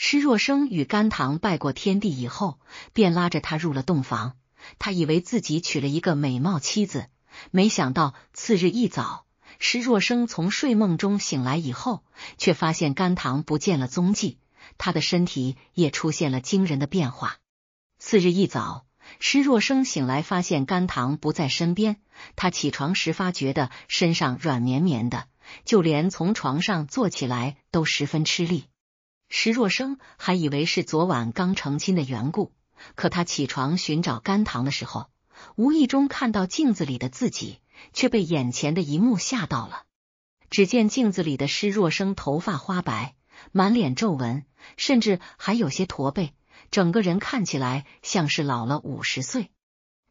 施若生与甘棠拜过天地以后，便拉着他入了洞房。他以为自己娶了一个美貌妻子，没想到次日一早，施若生从睡梦中醒来以后，却发现甘棠不见了踪迹，他的身体也出现了惊人的变化。次日一早，施若生醒来发现甘棠不在身边，他起床时发觉的身上软绵绵的，就连从床上坐起来都十分吃力。石若生还以为是昨晚刚成亲的缘故，可他起床寻找甘棠的时候，无意中看到镜子里的自己，却被眼前的一幕吓到了。只见镜子里的施若生头发花白，满脸皱纹，甚至还有些驼背，整个人看起来像是老了五十岁。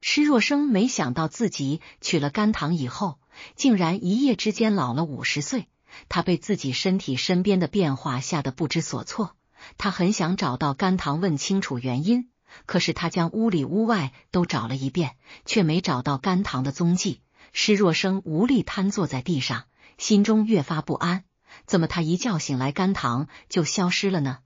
施若生没想到自己娶了甘棠以后，竟然一夜之间老了五十岁。他被自己身体身边的变化吓得不知所措，他很想找到甘棠问清楚原因，可是他将屋里屋外都找了一遍，却没找到甘棠的踪迹。施若生无力瘫坐在地上，心中越发不安。怎么他一觉醒来，甘棠就消失了呢？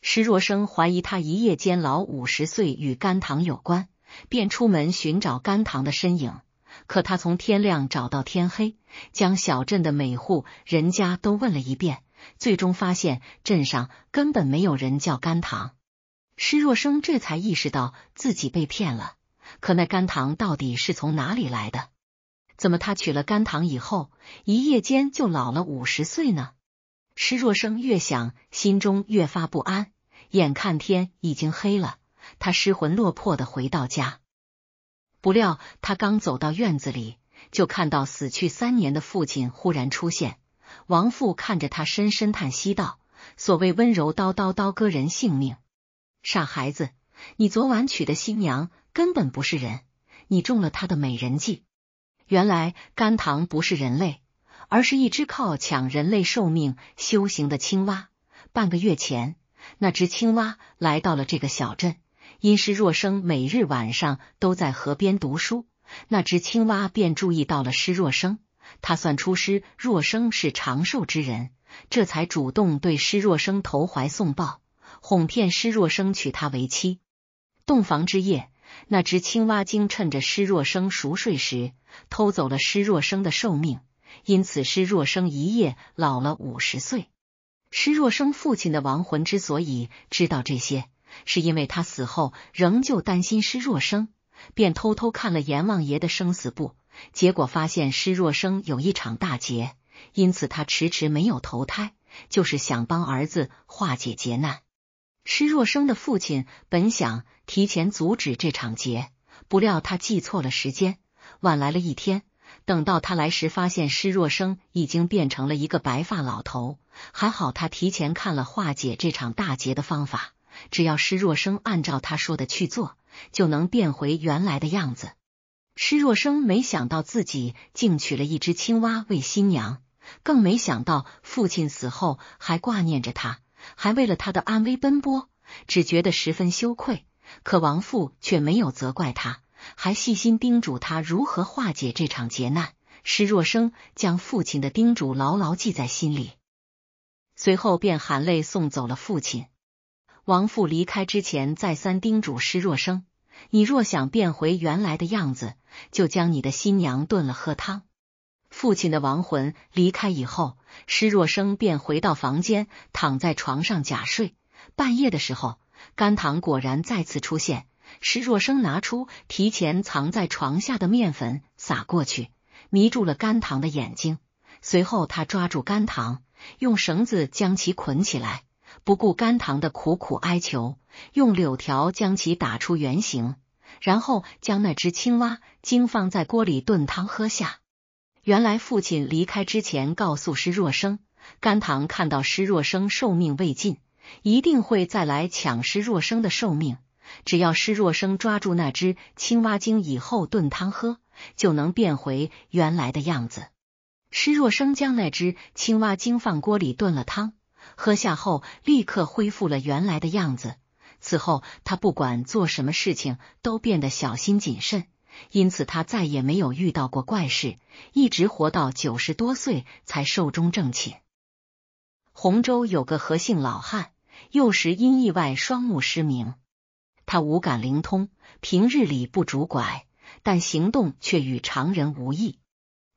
施若生怀疑他一夜间老五十岁与甘棠有关，便出门寻找甘棠的身影。可他从天亮找到天黑，将小镇的每户人家都问了一遍，最终发现镇上根本没有人叫甘棠。施若生这才意识到自己被骗了。可那甘棠到底是从哪里来的？怎么他娶了甘棠以后，一夜间就老了五十岁呢？施若生越想，心中越发不安。眼看天已经黑了，他失魂落魄的回到家。不料，他刚走到院子里，就看到死去三年的父亲忽然出现。王父看着他，深深叹息道：“所谓温柔刀刀刀割人性命，傻孩子，你昨晚娶的新娘根本不是人，你中了他的美人计。原来甘棠不是人类，而是一只靠抢人类寿命修行的青蛙。半个月前，那只青蛙来到了这个小镇。”因施若生每日晚上都在河边读书，那只青蛙便注意到了施若生。他算出施若生是长寿之人，这才主动对施若生投怀送抱，哄骗施若生娶她为妻。洞房之夜，那只青蛙精趁着施若生熟睡时偷走了施若生的寿命，因此施若生一夜老了五十岁。施若生父亲的亡魂之所以知道这些。是因为他死后仍旧担心施若生，便偷偷看了阎王爷的生死簿，结果发现施若生有一场大劫，因此他迟迟没有投胎，就是想帮儿子化解劫难。施若生的父亲本想提前阻止这场劫，不料他记错了时间，晚来了一天。等到他来时，发现施若生已经变成了一个白发老头，还好他提前看了化解这场大劫的方法。只要施若生按照他说的去做，就能变回原来的样子。施若生没想到自己竟娶了一只青蛙为新娘，更没想到父亲死后还挂念着他，还为了他的安危奔波，只觉得十分羞愧。可王父却没有责怪他，还细心叮嘱他如何化解这场劫难。施若生将父亲的叮嘱牢牢记在心里，随后便含泪送走了父亲。王父离开之前再三叮嘱施若生：“你若想变回原来的样子，就将你的新娘炖了喝汤。”父亲的亡魂离开以后，施若生便回到房间，躺在床上假睡。半夜的时候，甘棠果然再次出现。施若生拿出提前藏在床下的面粉撒过去，迷住了甘棠的眼睛。随后，他抓住甘棠，用绳子将其捆起来。不顾甘棠的苦苦哀求，用柳条将其打出原形，然后将那只青蛙精放在锅里炖汤喝下。原来父亲离开之前告诉施若生，甘棠看到施若生寿命未尽，一定会再来抢施若生的寿命。只要施若生抓住那只青蛙精以后炖汤喝，就能变回原来的样子。施若生将那只青蛙精放锅里炖了汤。喝下后，立刻恢复了原来的样子。此后，他不管做什么事情，都变得小心谨慎，因此他再也没有遇到过怪事，一直活到九十多岁才寿终正寝。洪州有个何姓老汉，幼时因意外双目失明，他五感灵通，平日里不拄拐，但行动却与常人无异。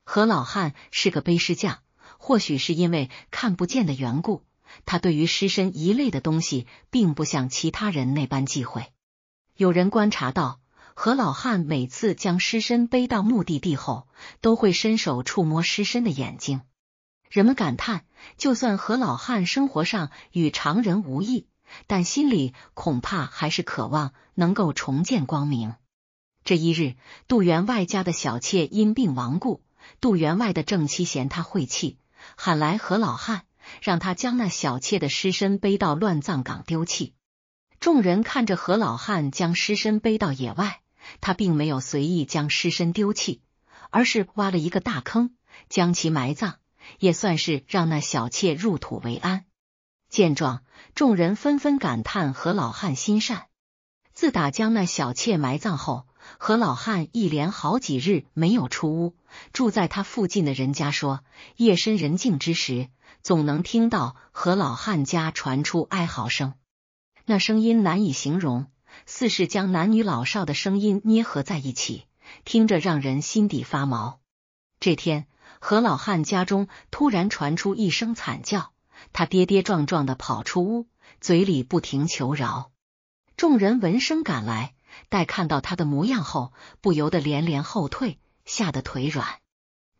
何老汉是个背尸匠，或许是因为看不见的缘故。他对于尸身一类的东西，并不像其他人那般忌讳。有人观察到，何老汉每次将尸身背到目的地后，都会伸手触摸尸身的眼睛。人们感叹，就算何老汉生活上与常人无异，但心里恐怕还是渴望能够重见光明。这一日，杜员外家的小妾因病亡故，杜员外的正妻嫌他晦气，喊来何老汉。让他将那小妾的尸身背到乱葬岗丢弃。众人看着何老汉将尸身背到野外，他并没有随意将尸身丢弃，而是挖了一个大坑将其埋葬，也算是让那小妾入土为安。见状，众人纷纷感叹何老汉心善。自打将那小妾埋葬后，何老汉一连好几日没有出屋。住在他附近的人家说，夜深人静之时。总能听到何老汉家传出哀嚎声，那声音难以形容，似是将男女老少的声音捏合在一起，听着让人心底发毛。这天，何老汉家中突然传出一声惨叫，他跌跌撞撞的跑出屋，嘴里不停求饶。众人闻声赶来，待看到他的模样后，不由得连连后退，吓得腿软。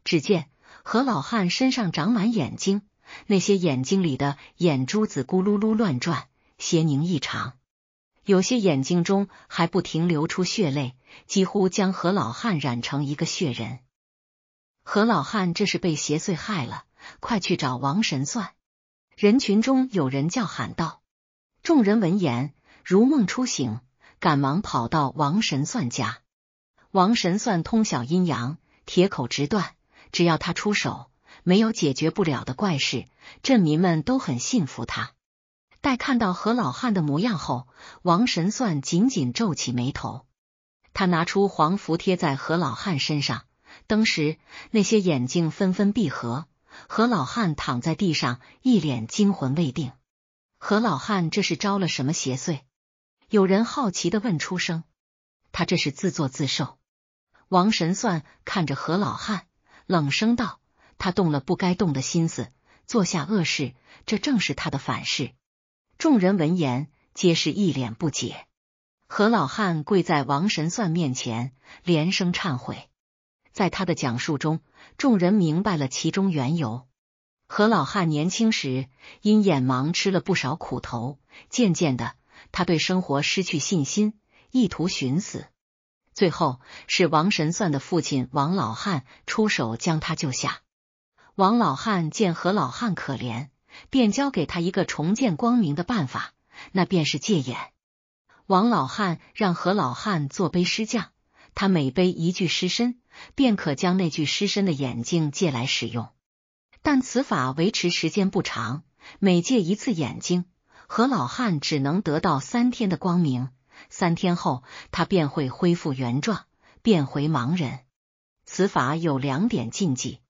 只见何老汉身上长满眼睛。那些眼睛里的眼珠子咕噜噜乱转，邪凝异常。有些眼睛中还不停流出血泪，几乎将何老汉染成一个血人。何老汉这是被邪祟害了，快去找王神算！人群中有人叫喊道。众人闻言如梦初醒，赶忙跑到王神算家。王神算通晓阴阳，铁口直断，只要他出手。没有解决不了的怪事，镇民们都很信服他。待看到何老汉的模样后，王神算紧紧皱起眉头。他拿出黄符贴在何老汉身上，当时那些眼睛纷纷闭合。何老汉躺在地上，一脸惊魂未定。何老汉这是招了什么邪祟？有人好奇的问出声。他这是自作自受。王神算看着何老汉，冷声道。他动了不该动的心思，做下恶事，这正是他的反噬。众人闻言皆是一脸不解。何老汉跪在王神算面前，连声忏悔。在他的讲述中，众人明白了其中缘由。何老汉年轻时因眼盲吃了不少苦头，渐渐的他对生活失去信心，意图寻死。最后是王神算的父亲王老汉出手将他救下。王老汉见何老汉可怜，便教给他一个重见光明的办法，那便是借眼。王老汉让何老汉做杯诗匠，他每杯一具尸身，便可将那具尸身的眼睛借来使用。但此法维持时间不长，每借一次眼睛，何老汉只能得到三天的光明。三天后，他便会恢复原状，变回盲人。此法有两点禁忌。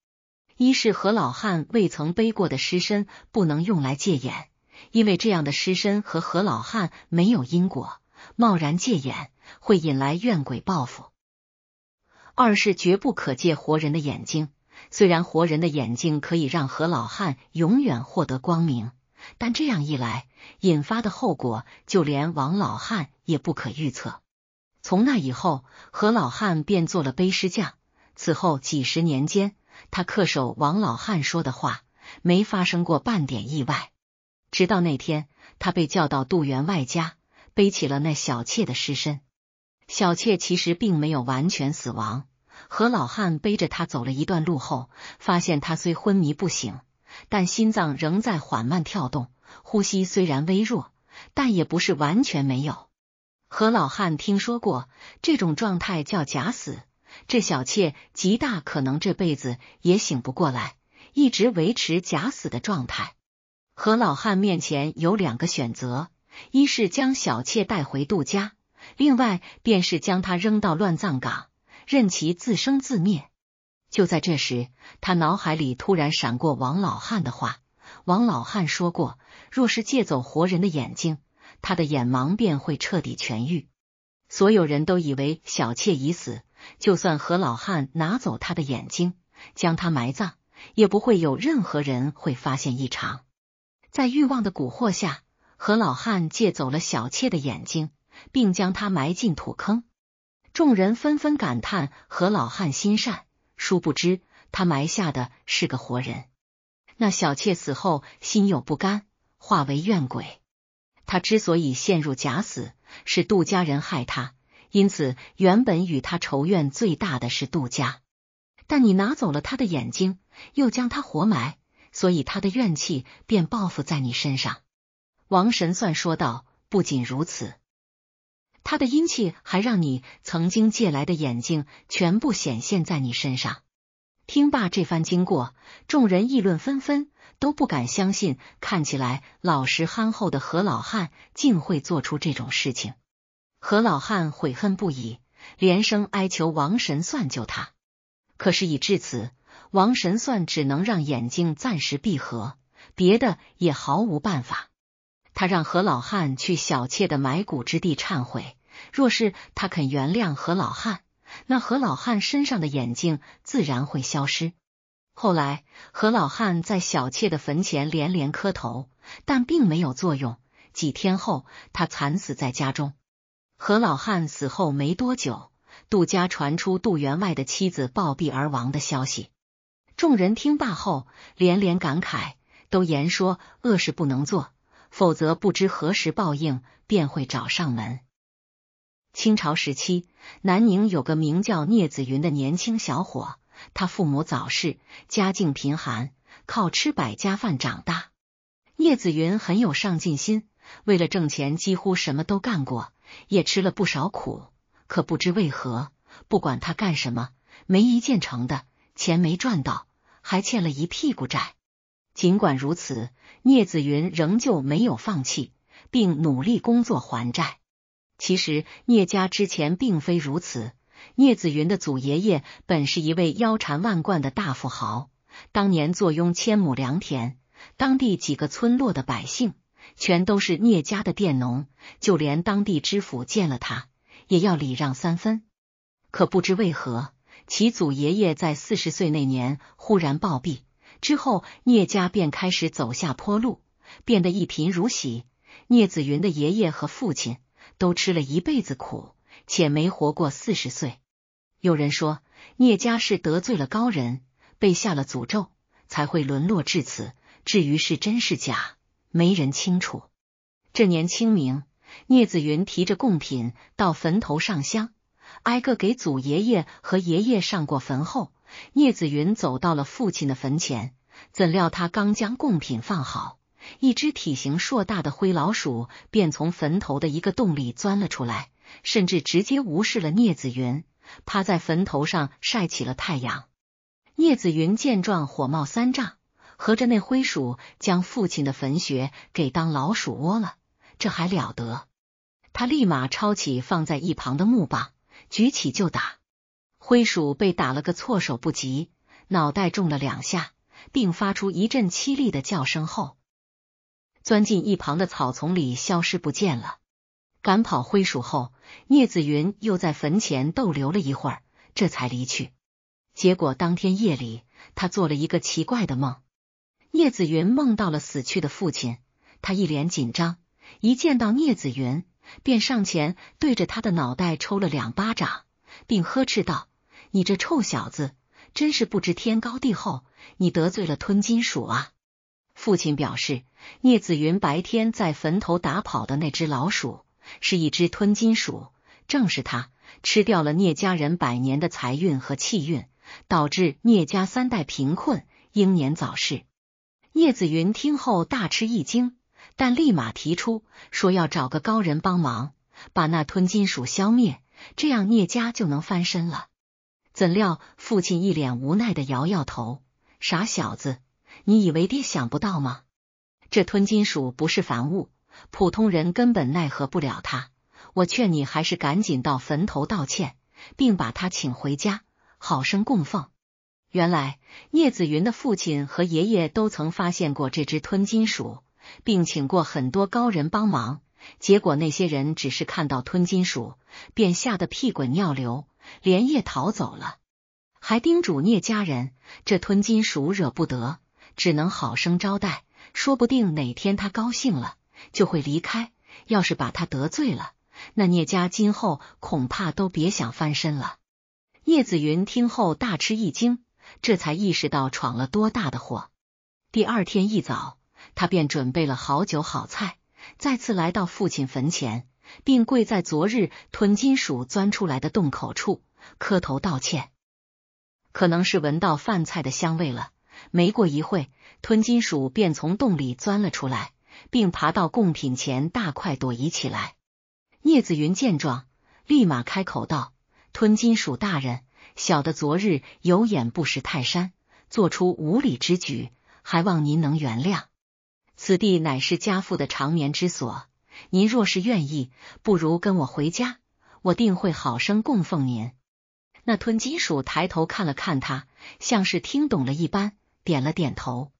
一是何老汉未曾背过的尸身不能用来借眼，因为这样的尸身和何老汉没有因果，贸然借眼会引来怨鬼报复。二是绝不可借活人的眼睛，虽然活人的眼睛可以让何老汉永远获得光明，但这样一来引发的后果，就连王老汉也不可预测。从那以后，何老汉便做了背尸匠，此后几十年间。他恪守王老汉说的话，没发生过半点意外。直到那天，他被叫到杜员外家，背起了那小妾的尸身。小妾其实并没有完全死亡。何老汉背着他走了一段路后，发现他虽昏迷不醒，但心脏仍在缓慢跳动，呼吸虽然微弱，但也不是完全没有。何老汉听说过，这种状态叫假死。这小妾极大可能这辈子也醒不过来，一直维持假死的状态。何老汉面前有两个选择：一是将小妾带回杜家，另外便是将他扔到乱葬岗，任其自生自灭。就在这时，他脑海里突然闪过王老汉的话。王老汉说过，若是借走活人的眼睛，他的眼盲便会彻底痊愈。所有人都以为小妾已死。就算何老汉拿走他的眼睛，将他埋葬，也不会有任何人会发现异常。在欲望的蛊惑下，何老汉借走了小妾的眼睛，并将她埋进土坑。众人纷纷感叹何老汉心善，殊不知他埋下的是个活人。那小妾死后心有不甘，化为怨鬼。他之所以陷入假死，是杜家人害他。因此，原本与他仇怨最大的是杜家，但你拿走了他的眼睛，又将他活埋，所以他的怨气便报复在你身上。王神算说道：“不仅如此，他的阴气还让你曾经借来的眼睛全部显现在你身上。”听罢这番经过，众人议论纷纷，都不敢相信，看起来老实憨厚的何老汉竟会做出这种事情。何老汉悔恨不已，连声哀求王神算救他。可事已至此，王神算只能让眼睛暂时闭合，别的也毫无办法。他让何老汉去小妾的埋骨之地忏悔，若是他肯原谅何老汉，那何老汉身上的眼睛自然会消失。后来，何老汉在小妾的坟前连连磕头，但并没有作用。几天后，他惨死在家中。何老汉死后没多久，杜家传出杜员外的妻子暴毙而亡的消息。众人听罢后连连感慨，都言说恶事不能做，否则不知何时报应便会找上门。清朝时期，南宁有个名叫聂子云的年轻小伙，他父母早逝，家境贫寒，靠吃百家饭长大。聂子云很有上进心，为了挣钱，几乎什么都干过。也吃了不少苦，可不知为何，不管他干什么，没一件成的，钱没赚到，还欠了一屁股债。尽管如此，聂子云仍旧没有放弃，并努力工作还债。其实，聂家之前并非如此，聂子云的祖爷爷本是一位腰缠万贯的大富豪，当年坐拥千亩良田，当地几个村落的百姓。全都是聂家的佃农，就连当地知府见了他也要礼让三分。可不知为何，其祖爷爷在四十岁那年忽然暴毙，之后聂家便开始走下坡路，变得一贫如洗。聂子云的爷爷和父亲都吃了一辈子苦，且没活过四十岁。有人说，聂家是得罪了高人，被下了诅咒，才会沦落至此。至于是真是假？没人清楚。这年清明，聂子云提着贡品到坟头上香，挨个给祖爷爷和爷爷上过坟后，聂子云走到了父亲的坟前。怎料他刚将贡品放好，一只体型硕大的灰老鼠便从坟头的一个洞里钻了出来，甚至直接无视了聂子云，趴在坟头上晒起了太阳。聂子云见状，火冒三丈。合着那灰鼠将父亲的坟穴给当老鼠窝了，这还了得！他立马抄起放在一旁的木棒，举起就打。灰鼠被打了个措手不及，脑袋中了两下，并发出一阵凄厉的叫声后，钻进一旁的草丛里消失不见了。赶跑灰鼠后，聂子云又在坟前逗留了一会儿，这才离去。结果当天夜里，他做了一个奇怪的梦。聂子云梦到了死去的父亲，他一脸紧张，一见到聂子云便上前对着他的脑袋抽了两巴掌，并呵斥道：“你这臭小子，真是不知天高地厚！你得罪了吞金鼠啊！”父亲表示，聂子云白天在坟头打跑的那只老鼠是一只吞金鼠，正是它吃掉了聂家人百年的财运和气运，导致聂家三代贫困，英年早逝。叶子云听后大吃一惊，但立马提出说要找个高人帮忙，把那吞金鼠消灭，这样聂家就能翻身了。怎料父亲一脸无奈的摇摇头：“傻小子，你以为爹想不到吗？这吞金鼠不是凡物，普通人根本奈何不了他。我劝你还是赶紧到坟头道歉，并把他请回家，好生供奉。”原来聂子云的父亲和爷爷都曾发现过这只吞金鼠，并请过很多高人帮忙。结果那些人只是看到吞金鼠，便吓得屁滚尿流，连夜逃走了。还叮嘱聂家人，这吞金鼠惹不得，只能好生招待。说不定哪天他高兴了就会离开。要是把他得罪了，那聂家今后恐怕都别想翻身了。聂子云听后大吃一惊。这才意识到闯了多大的祸。第二天一早，他便准备了好酒好菜，再次来到父亲坟前，并跪在昨日吞金属钻出来的洞口处磕头道歉。可能是闻到饭菜的香味了，没过一会吞金属便从洞里钻了出来，并爬到贡品前大快朵颐起来。聂子云见状，立马开口道：“吞金属大人。”小的昨日有眼不识泰山，做出无礼之举，还望您能原谅。此地乃是家父的长眠之所，您若是愿意，不如跟我回家，我定会好生供奉您。那吞金鼠抬头看了看他，像是听懂了一般，点了点头。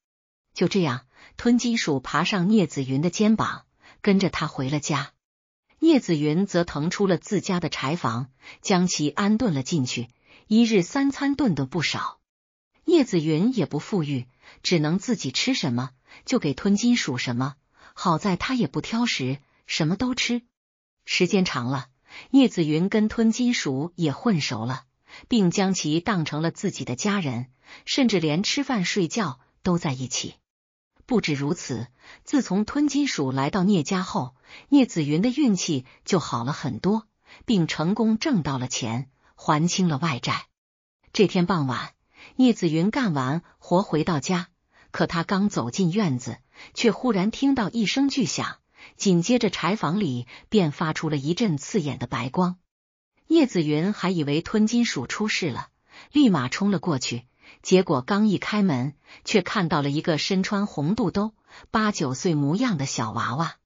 就这样，吞金鼠爬上聂子云的肩膀，跟着他回了家。聂子云则腾出了自家的柴房，将其安顿了进去。一日三餐顿的不少，聂子云也不富裕，只能自己吃什么就给吞金属什么。好在他也不挑食，什么都吃。时间长了，聂子云跟吞金属也混熟了，并将其当成了自己的家人，甚至连吃饭睡觉都在一起。不止如此，自从吞金属来到聂家后，聂子云的运气就好了很多，并成功挣到了钱。还清了外债。这天傍晚，聂子云干完活回到家，可他刚走进院子，却忽然听到一声巨响，紧接着柴房里便发出了一阵刺眼的白光。聂子云还以为吞金鼠出事了，立马冲了过去。结果刚一开门，却看到了一个身穿红肚兜、八九岁模样的小娃娃。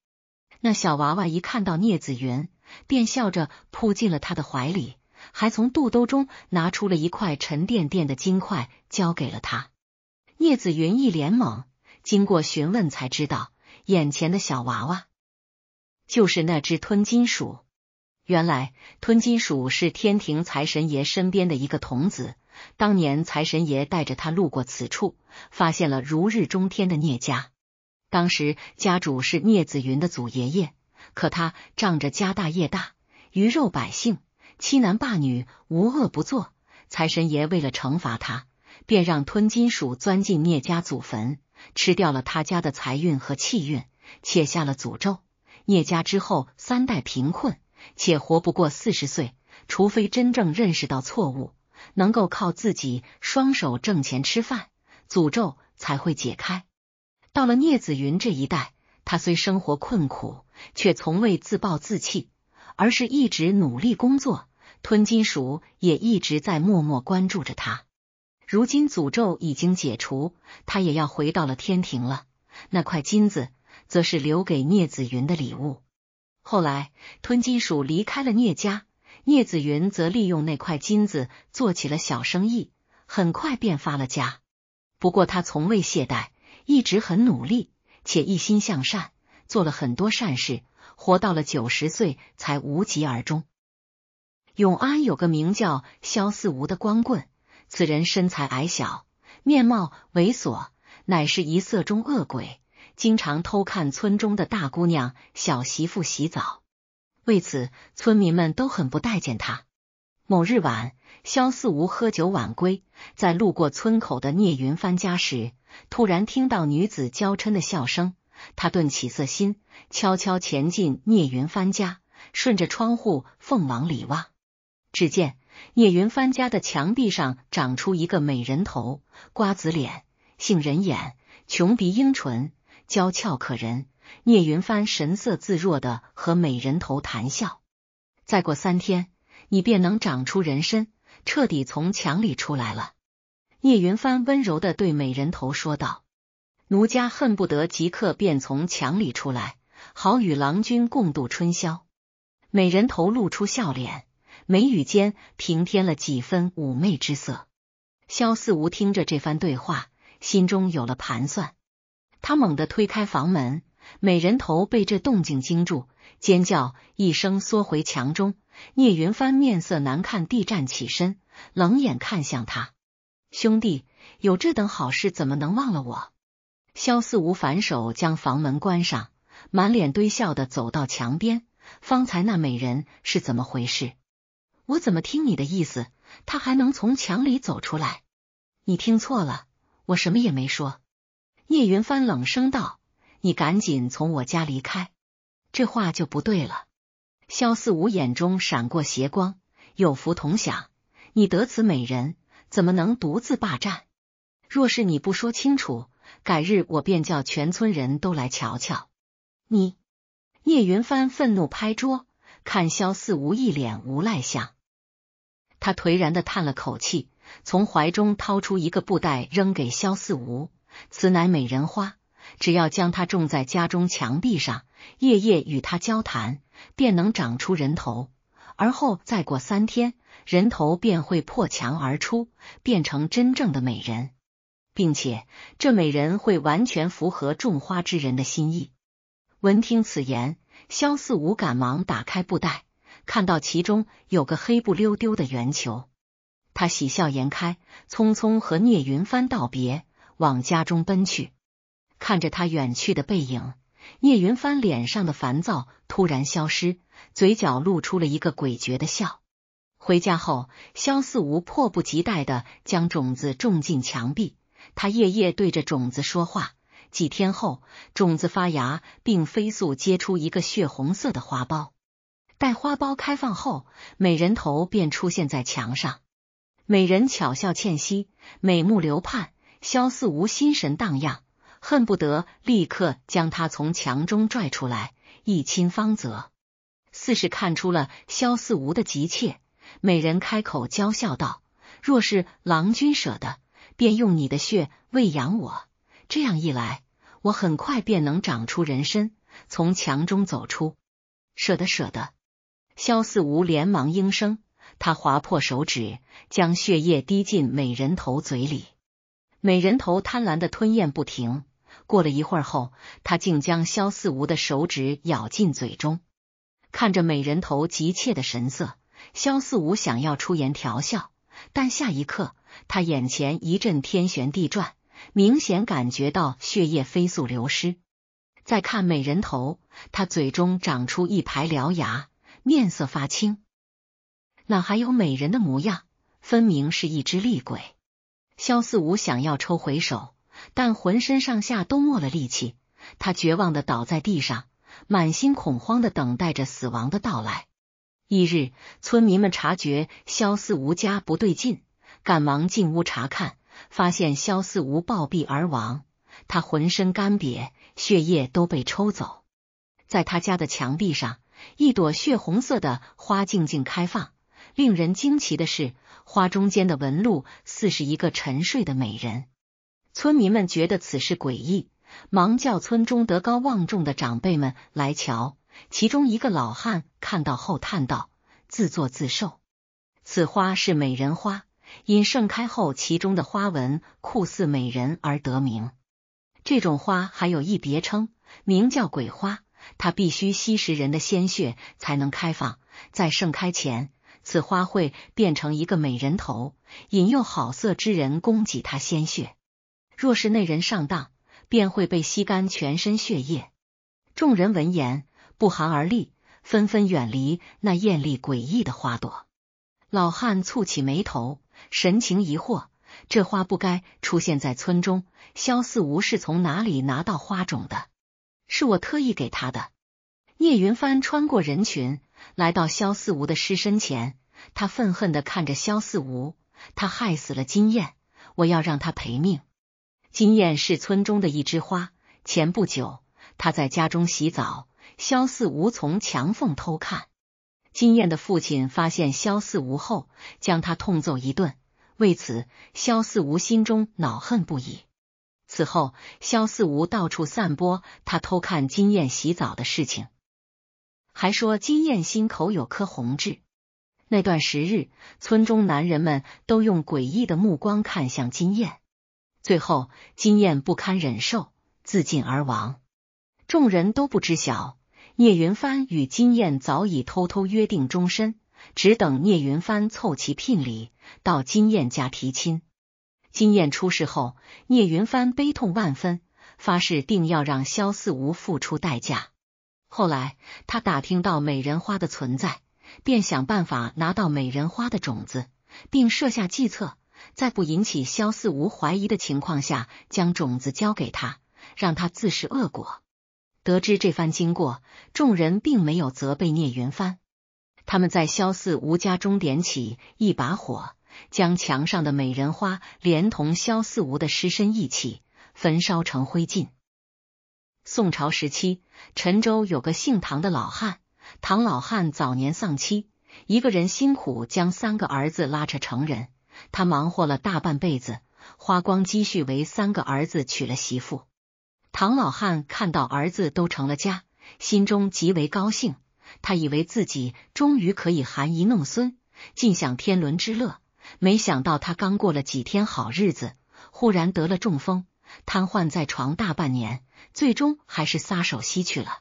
那小娃娃一看到聂子云，便笑着扑进了他的怀里。还从肚兜中拿出了一块沉甸甸的金块，交给了他。聂子云一脸懵，经过询问才知道，眼前的小娃娃就是那只吞金鼠。原来，吞金鼠是天庭财神爷身边的一个童子。当年财神爷带着他路过此处，发现了如日中天的聂家。当时家主是聂子云的祖爷爷，可他仗着家大业大，鱼肉百姓。欺男霸女，无恶不作。财神爷为了惩罚他，便让吞金鼠钻进聂家祖坟，吃掉了他家的财运和气运，且下了诅咒：聂家之后三代贫困，且活不过四十岁。除非真正认识到错误，能够靠自己双手挣钱吃饭，诅咒才会解开。到了聂子云这一代，他虽生活困苦，却从未自暴自弃，而是一直努力工作。吞金鼠也一直在默默关注着他。如今诅咒已经解除，他也要回到了天庭了。那块金子则是留给聂子云的礼物。后来，吞金鼠离开了聂家，聂子云则利用那块金子做起了小生意，很快便发了家。不过他从未懈怠，一直很努力，且一心向善，做了很多善事，活到了九十岁才无疾而终。永安有个名叫萧四无的光棍，此人身材矮小，面貌猥琐，乃是一色中恶鬼，经常偷看村中的大姑娘、小媳妇洗澡。为此，村民们都很不待见他。某日晚，萧四无喝酒晚归，在路过村口的聂云帆家时，突然听到女子娇嗔的笑声，他顿起色心，悄悄潜进聂云帆家，顺着窗户缝往里望。只见聂云帆家的墙壁上长出一个美人头，瓜子脸，杏仁眼，穷鼻樱唇，娇俏可人。聂云帆神色自若的和美人头谈笑。再过三天，你便能长出人身，彻底从墙里出来了。聂云帆温柔的对美人头说道：“奴家恨不得即刻便从墙里出来，好与郎君共度春宵。”美人头露出笑脸。眉宇间平添了几分妩媚之色。萧四无听着这番对话，心中有了盘算。他猛地推开房门，美人头被这动静惊住，尖叫一声缩回墙中。聂云帆面色难看地站起身，冷眼看向他：“兄弟，有这等好事，怎么能忘了我？”萧四无反手将房门关上，满脸堆笑的走到墙边。方才那美人是怎么回事？我怎么听你的意思，他还能从墙里走出来？你听错了，我什么也没说。聂云帆冷声道：“你赶紧从我家离开。”这话就不对了。萧四五眼中闪过邪光：“有福同享，你得此美人，怎么能独自霸占？若是你不说清楚，改日我便叫全村人都来瞧瞧你。”聂云帆愤怒拍桌，看萧四无一脸无赖相。他颓然的叹了口气，从怀中掏出一个布袋，扔给萧四无。此乃美人花，只要将它种在家中墙壁上，夜夜与它交谈，便能长出人头。而后再过三天，人头便会破墙而出，变成真正的美人，并且这美人会完全符合种花之人的心意。闻听此言，萧四无赶忙打开布袋。看到其中有个黑不溜丢的圆球，他喜笑颜开，匆匆和聂云帆道别，往家中奔去。看着他远去的背影，聂云帆脸上的烦躁突然消失，嘴角露出了一个诡谲的笑。回家后，萧四无迫不及待的将种子种进墙壁，他夜夜对着种子说话。几天后，种子发芽，并飞速结出一个血红色的花苞。待花苞开放后，美人头便出现在墙上。美人巧笑倩兮，美目流盼，萧四无心神荡漾，恨不得立刻将她从墙中拽出来一亲芳泽。四是看出了萧四无的急切，美人开口娇笑道：“若是郎君舍得，便用你的血喂养我，这样一来，我很快便能长出人参，从墙中走出。”舍得，舍得。萧四无连忙应声，他划破手指，将血液滴进美人头嘴里。美人头贪婪的吞咽不停。过了一会儿后，他竟将萧四无的手指咬进嘴中。看着美人头急切的神色，萧四无想要出言调笑，但下一刻他眼前一阵天旋地转，明显感觉到血液飞速流失。再看美人头，他嘴中长出一排獠牙。面色发青，哪还有美人的模样？分明是一只厉鬼。萧四无想要抽回手，但浑身上下都没了力气，他绝望的倒在地上，满心恐慌的等待着死亡的到来。翌日，村民们察觉萧四无家不对劲，赶忙进屋查看，发现萧四无暴毙而亡，他浑身干瘪，血液都被抽走，在他家的墙壁上。一朵血红色的花静静开放。令人惊奇的是，花中间的纹路似是一个沉睡的美人。村民们觉得此事诡异，忙叫村中德高望重的长辈们来瞧。其中一个老汉看到后叹道：“自作自受，此花是美人花，因盛开后其中的花纹酷似美人而得名。这种花还有一别称，名叫鬼花。”它必须吸食人的鲜血才能开放，在盛开前，此花会变成一个美人头，引诱好色之人供给它鲜血。若是那人上当，便会被吸干全身血液。众人闻言不寒而栗，纷纷远离那艳丽诡异的花朵。老汉蹙起眉头，神情疑惑：这花不该出现在村中，萧四无是从哪里拿到花种的？是我特意给他的。聂云帆穿过人群，来到萧四无的尸身前，他愤恨的看着萧四无，他害死了金燕，我要让他赔命。金燕是村中的一枝花，前不久他在家中洗澡，萧四无从墙缝偷看，金燕的父亲发现萧四无后，将他痛揍一顿，为此萧四无心中恼恨不已。此后，萧四无到处散播他偷看金燕洗澡的事情，还说金燕心口有颗红痣。那段时日，村中男人们都用诡异的目光看向金燕。最后，金燕不堪忍受，自尽而亡。众人都不知晓，聂云帆与金燕早已偷偷约定终身，只等聂云帆凑齐聘礼到金燕家提亲。金燕出事后，聂云帆悲痛万分，发誓定要让萧四无付出代价。后来，他打听到美人花的存在，便想办法拿到美人花的种子，并设下计策，在不引起萧四无怀疑的情况下，将种子交给他，让他自食恶果。得知这番经过，众人并没有责备聂云帆，他们在萧四无家中点起一把火。将墙上的美人花连同萧四无的尸身一起焚烧成灰烬。宋朝时期，陈州有个姓唐的老汉，唐老汉早年丧妻，一个人辛苦将三个儿子拉扯成人。他忙活了大半辈子，花光积蓄为三个儿子娶了媳妇。唐老汉看到儿子都成了家，心中极为高兴。他以为自己终于可以含饴弄孙，尽享天伦之乐。没想到他刚过了几天好日子，忽然得了中风，瘫痪在床大半年，最终还是撒手西去了。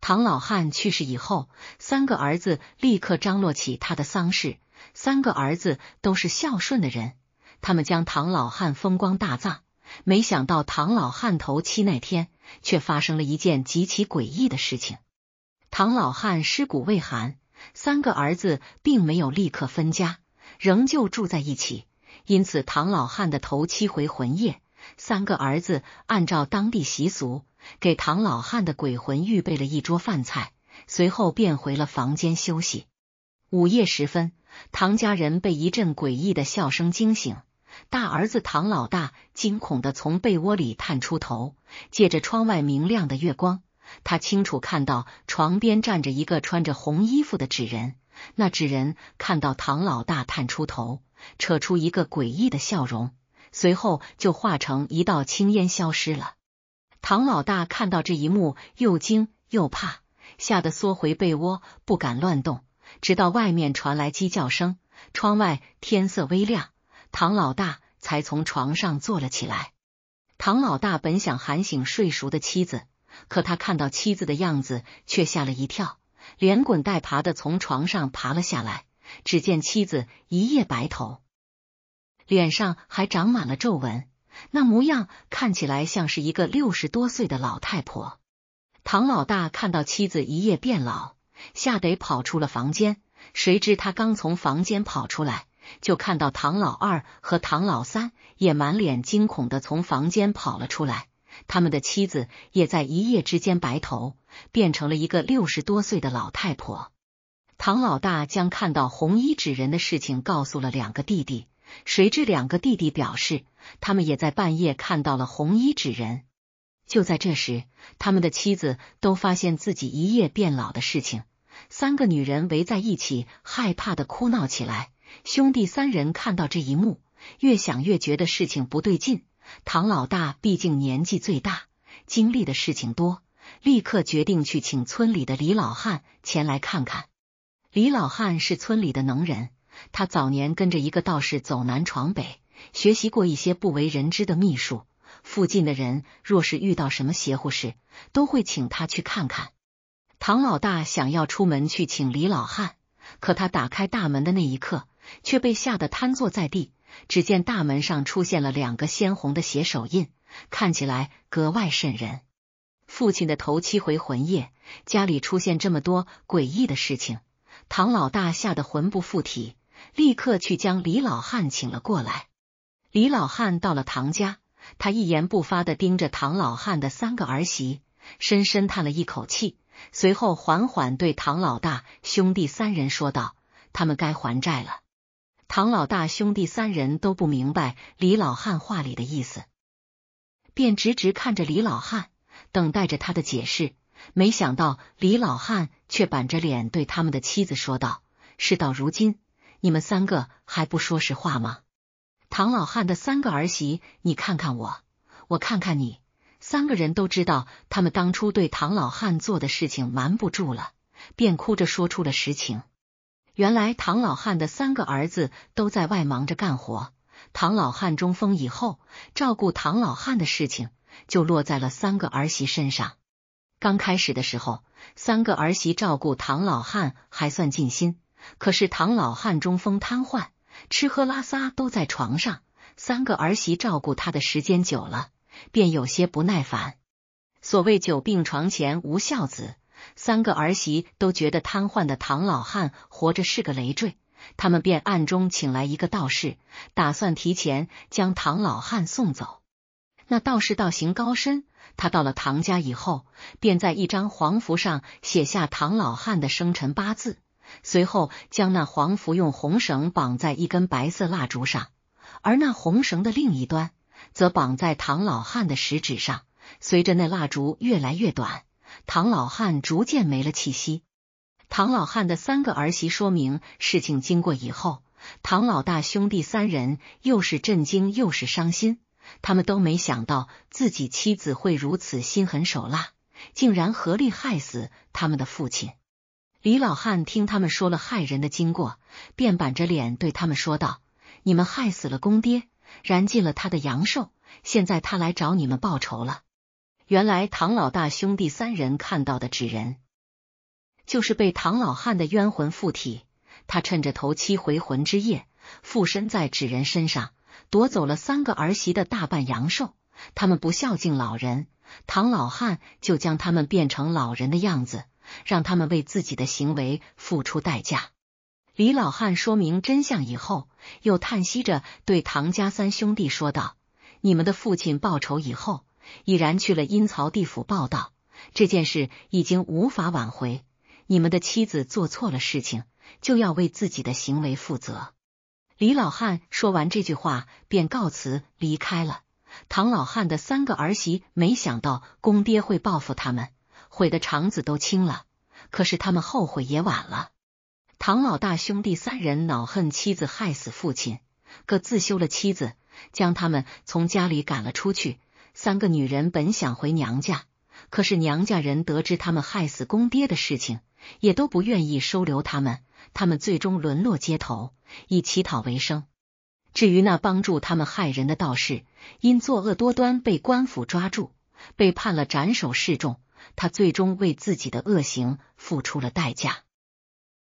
唐老汉去世以后，三个儿子立刻张罗起他的丧事。三个儿子都是孝顺的人，他们将唐老汉风光大葬。没想到唐老汉头七那天，却发生了一件极其诡异的事情。唐老汉尸骨未寒，三个儿子并没有立刻分家。仍旧住在一起，因此唐老汉的头七回魂夜，三个儿子按照当地习俗给唐老汉的鬼魂预备了一桌饭菜，随后便回了房间休息。午夜时分，唐家人被一阵诡异的笑声惊醒，大儿子唐老大惊恐的从被窝里探出头，借着窗外明亮的月光，他清楚看到床边站着一个穿着红衣服的纸人。那纸人看到唐老大探出头，扯出一个诡异的笑容，随后就化成一道青烟消失了。唐老大看到这一幕，又惊又怕，吓得缩回被窝，不敢乱动。直到外面传来鸡叫声，窗外天色微亮，唐老大才从床上坐了起来。唐老大本想喊醒睡熟的妻子，可他看到妻子的样子，却吓了一跳。连滚带爬的从床上爬了下来，只见妻子一夜白头，脸上还长满了皱纹，那模样看起来像是一个六十多岁的老太婆。唐老大看到妻子一夜变老，吓得跑出了房间。谁知他刚从房间跑出来，就看到唐老二和唐老三也满脸惊恐的从房间跑了出来。他们的妻子也在一夜之间白头，变成了一个六十多岁的老太婆。唐老大将看到红衣纸人的事情告诉了两个弟弟，谁知两个弟弟表示他们也在半夜看到了红衣纸人。就在这时，他们的妻子都发现自己一夜变老的事情，三个女人围在一起，害怕的哭闹起来。兄弟三人看到这一幕，越想越觉得事情不对劲。唐老大毕竟年纪最大，经历的事情多，立刻决定去请村里的李老汉前来看看。李老汉是村里的能人，他早年跟着一个道士走南闯北，学习过一些不为人知的秘术。附近的人若是遇到什么邪乎事，都会请他去看看。唐老大想要出门去请李老汉，可他打开大门的那一刻，却被吓得瘫坐在地。只见大门上出现了两个鲜红的血手印，看起来格外渗人。父亲的头七回魂夜，家里出现这么多诡异的事情，唐老大吓得魂不附体，立刻去将李老汉请了过来。李老汉到了唐家，他一言不发的盯着唐老汉的三个儿媳，深深叹了一口气，随后缓缓对唐老大兄弟三人说道：“他们该还债了。”唐老大兄弟三人都不明白李老汉话里的意思，便直直看着李老汉，等待着他的解释。没想到李老汉却板着脸对他们的妻子说道：“事到如今，你们三个还不说实话吗？”唐老汉的三个儿媳，你看看我，我看看你，三个人都知道他们当初对唐老汉做的事情瞒不住了，便哭着说出了实情。原来唐老汉的三个儿子都在外忙着干活，唐老汉中风以后，照顾唐老汉的事情就落在了三个儿媳身上。刚开始的时候，三个儿媳照顾唐老汉还算尽心，可是唐老汉中风瘫痪，吃喝拉撒都在床上，三个儿媳照顾他的时间久了，便有些不耐烦。所谓久病床前无孝子。三个儿媳都觉得瘫痪的唐老汉活着是个累赘，他们便暗中请来一个道士，打算提前将唐老汉送走。那道士道行高深，他到了唐家以后，便在一张黄符上写下唐老汉的生辰八字，随后将那黄符用红绳绑在一根白色蜡烛上，而那红绳的另一端则绑在唐老汉的食指上。随着那蜡烛越来越短。唐老汉逐渐没了气息。唐老汉的三个儿媳说明事情经过以后，唐老大兄弟三人又是震惊又是伤心，他们都没想到自己妻子会如此心狠手辣，竟然合力害死他们的父亲。李老汉听他们说了害人的经过，便板着脸对他们说道：“你们害死了公爹，燃尽了他的阳寿，现在他来找你们报仇了。”原来唐老大兄弟三人看到的纸人，就是被唐老汉的冤魂附体。他趁着头七回魂之夜，附身在纸人身上，夺走了三个儿媳的大半阳寿。他们不孝敬老人，唐老汉就将他们变成老人的样子，让他们为自己的行为付出代价。李老汉说明真相以后，又叹息着对唐家三兄弟说道：“你们的父亲报仇以后。”已然去了阴曹地府报道，这件事已经无法挽回。你们的妻子做错了事情，就要为自己的行为负责。李老汉说完这句话，便告辞离开了。唐老汉的三个儿媳没想到公爹会报复他们，悔得肠子都青了。可是他们后悔也晚了。唐老大兄弟三人恼恨妻子害死父亲，各自休了妻子，将他们从家里赶了出去。三个女人本想回娘家，可是娘家人得知他们害死公爹的事情，也都不愿意收留他们。他们最终沦落街头，以乞讨为生。至于那帮助他们害人的道士，因作恶多端被官府抓住，被判了斩首示众。他最终为自己的恶行付出了代价。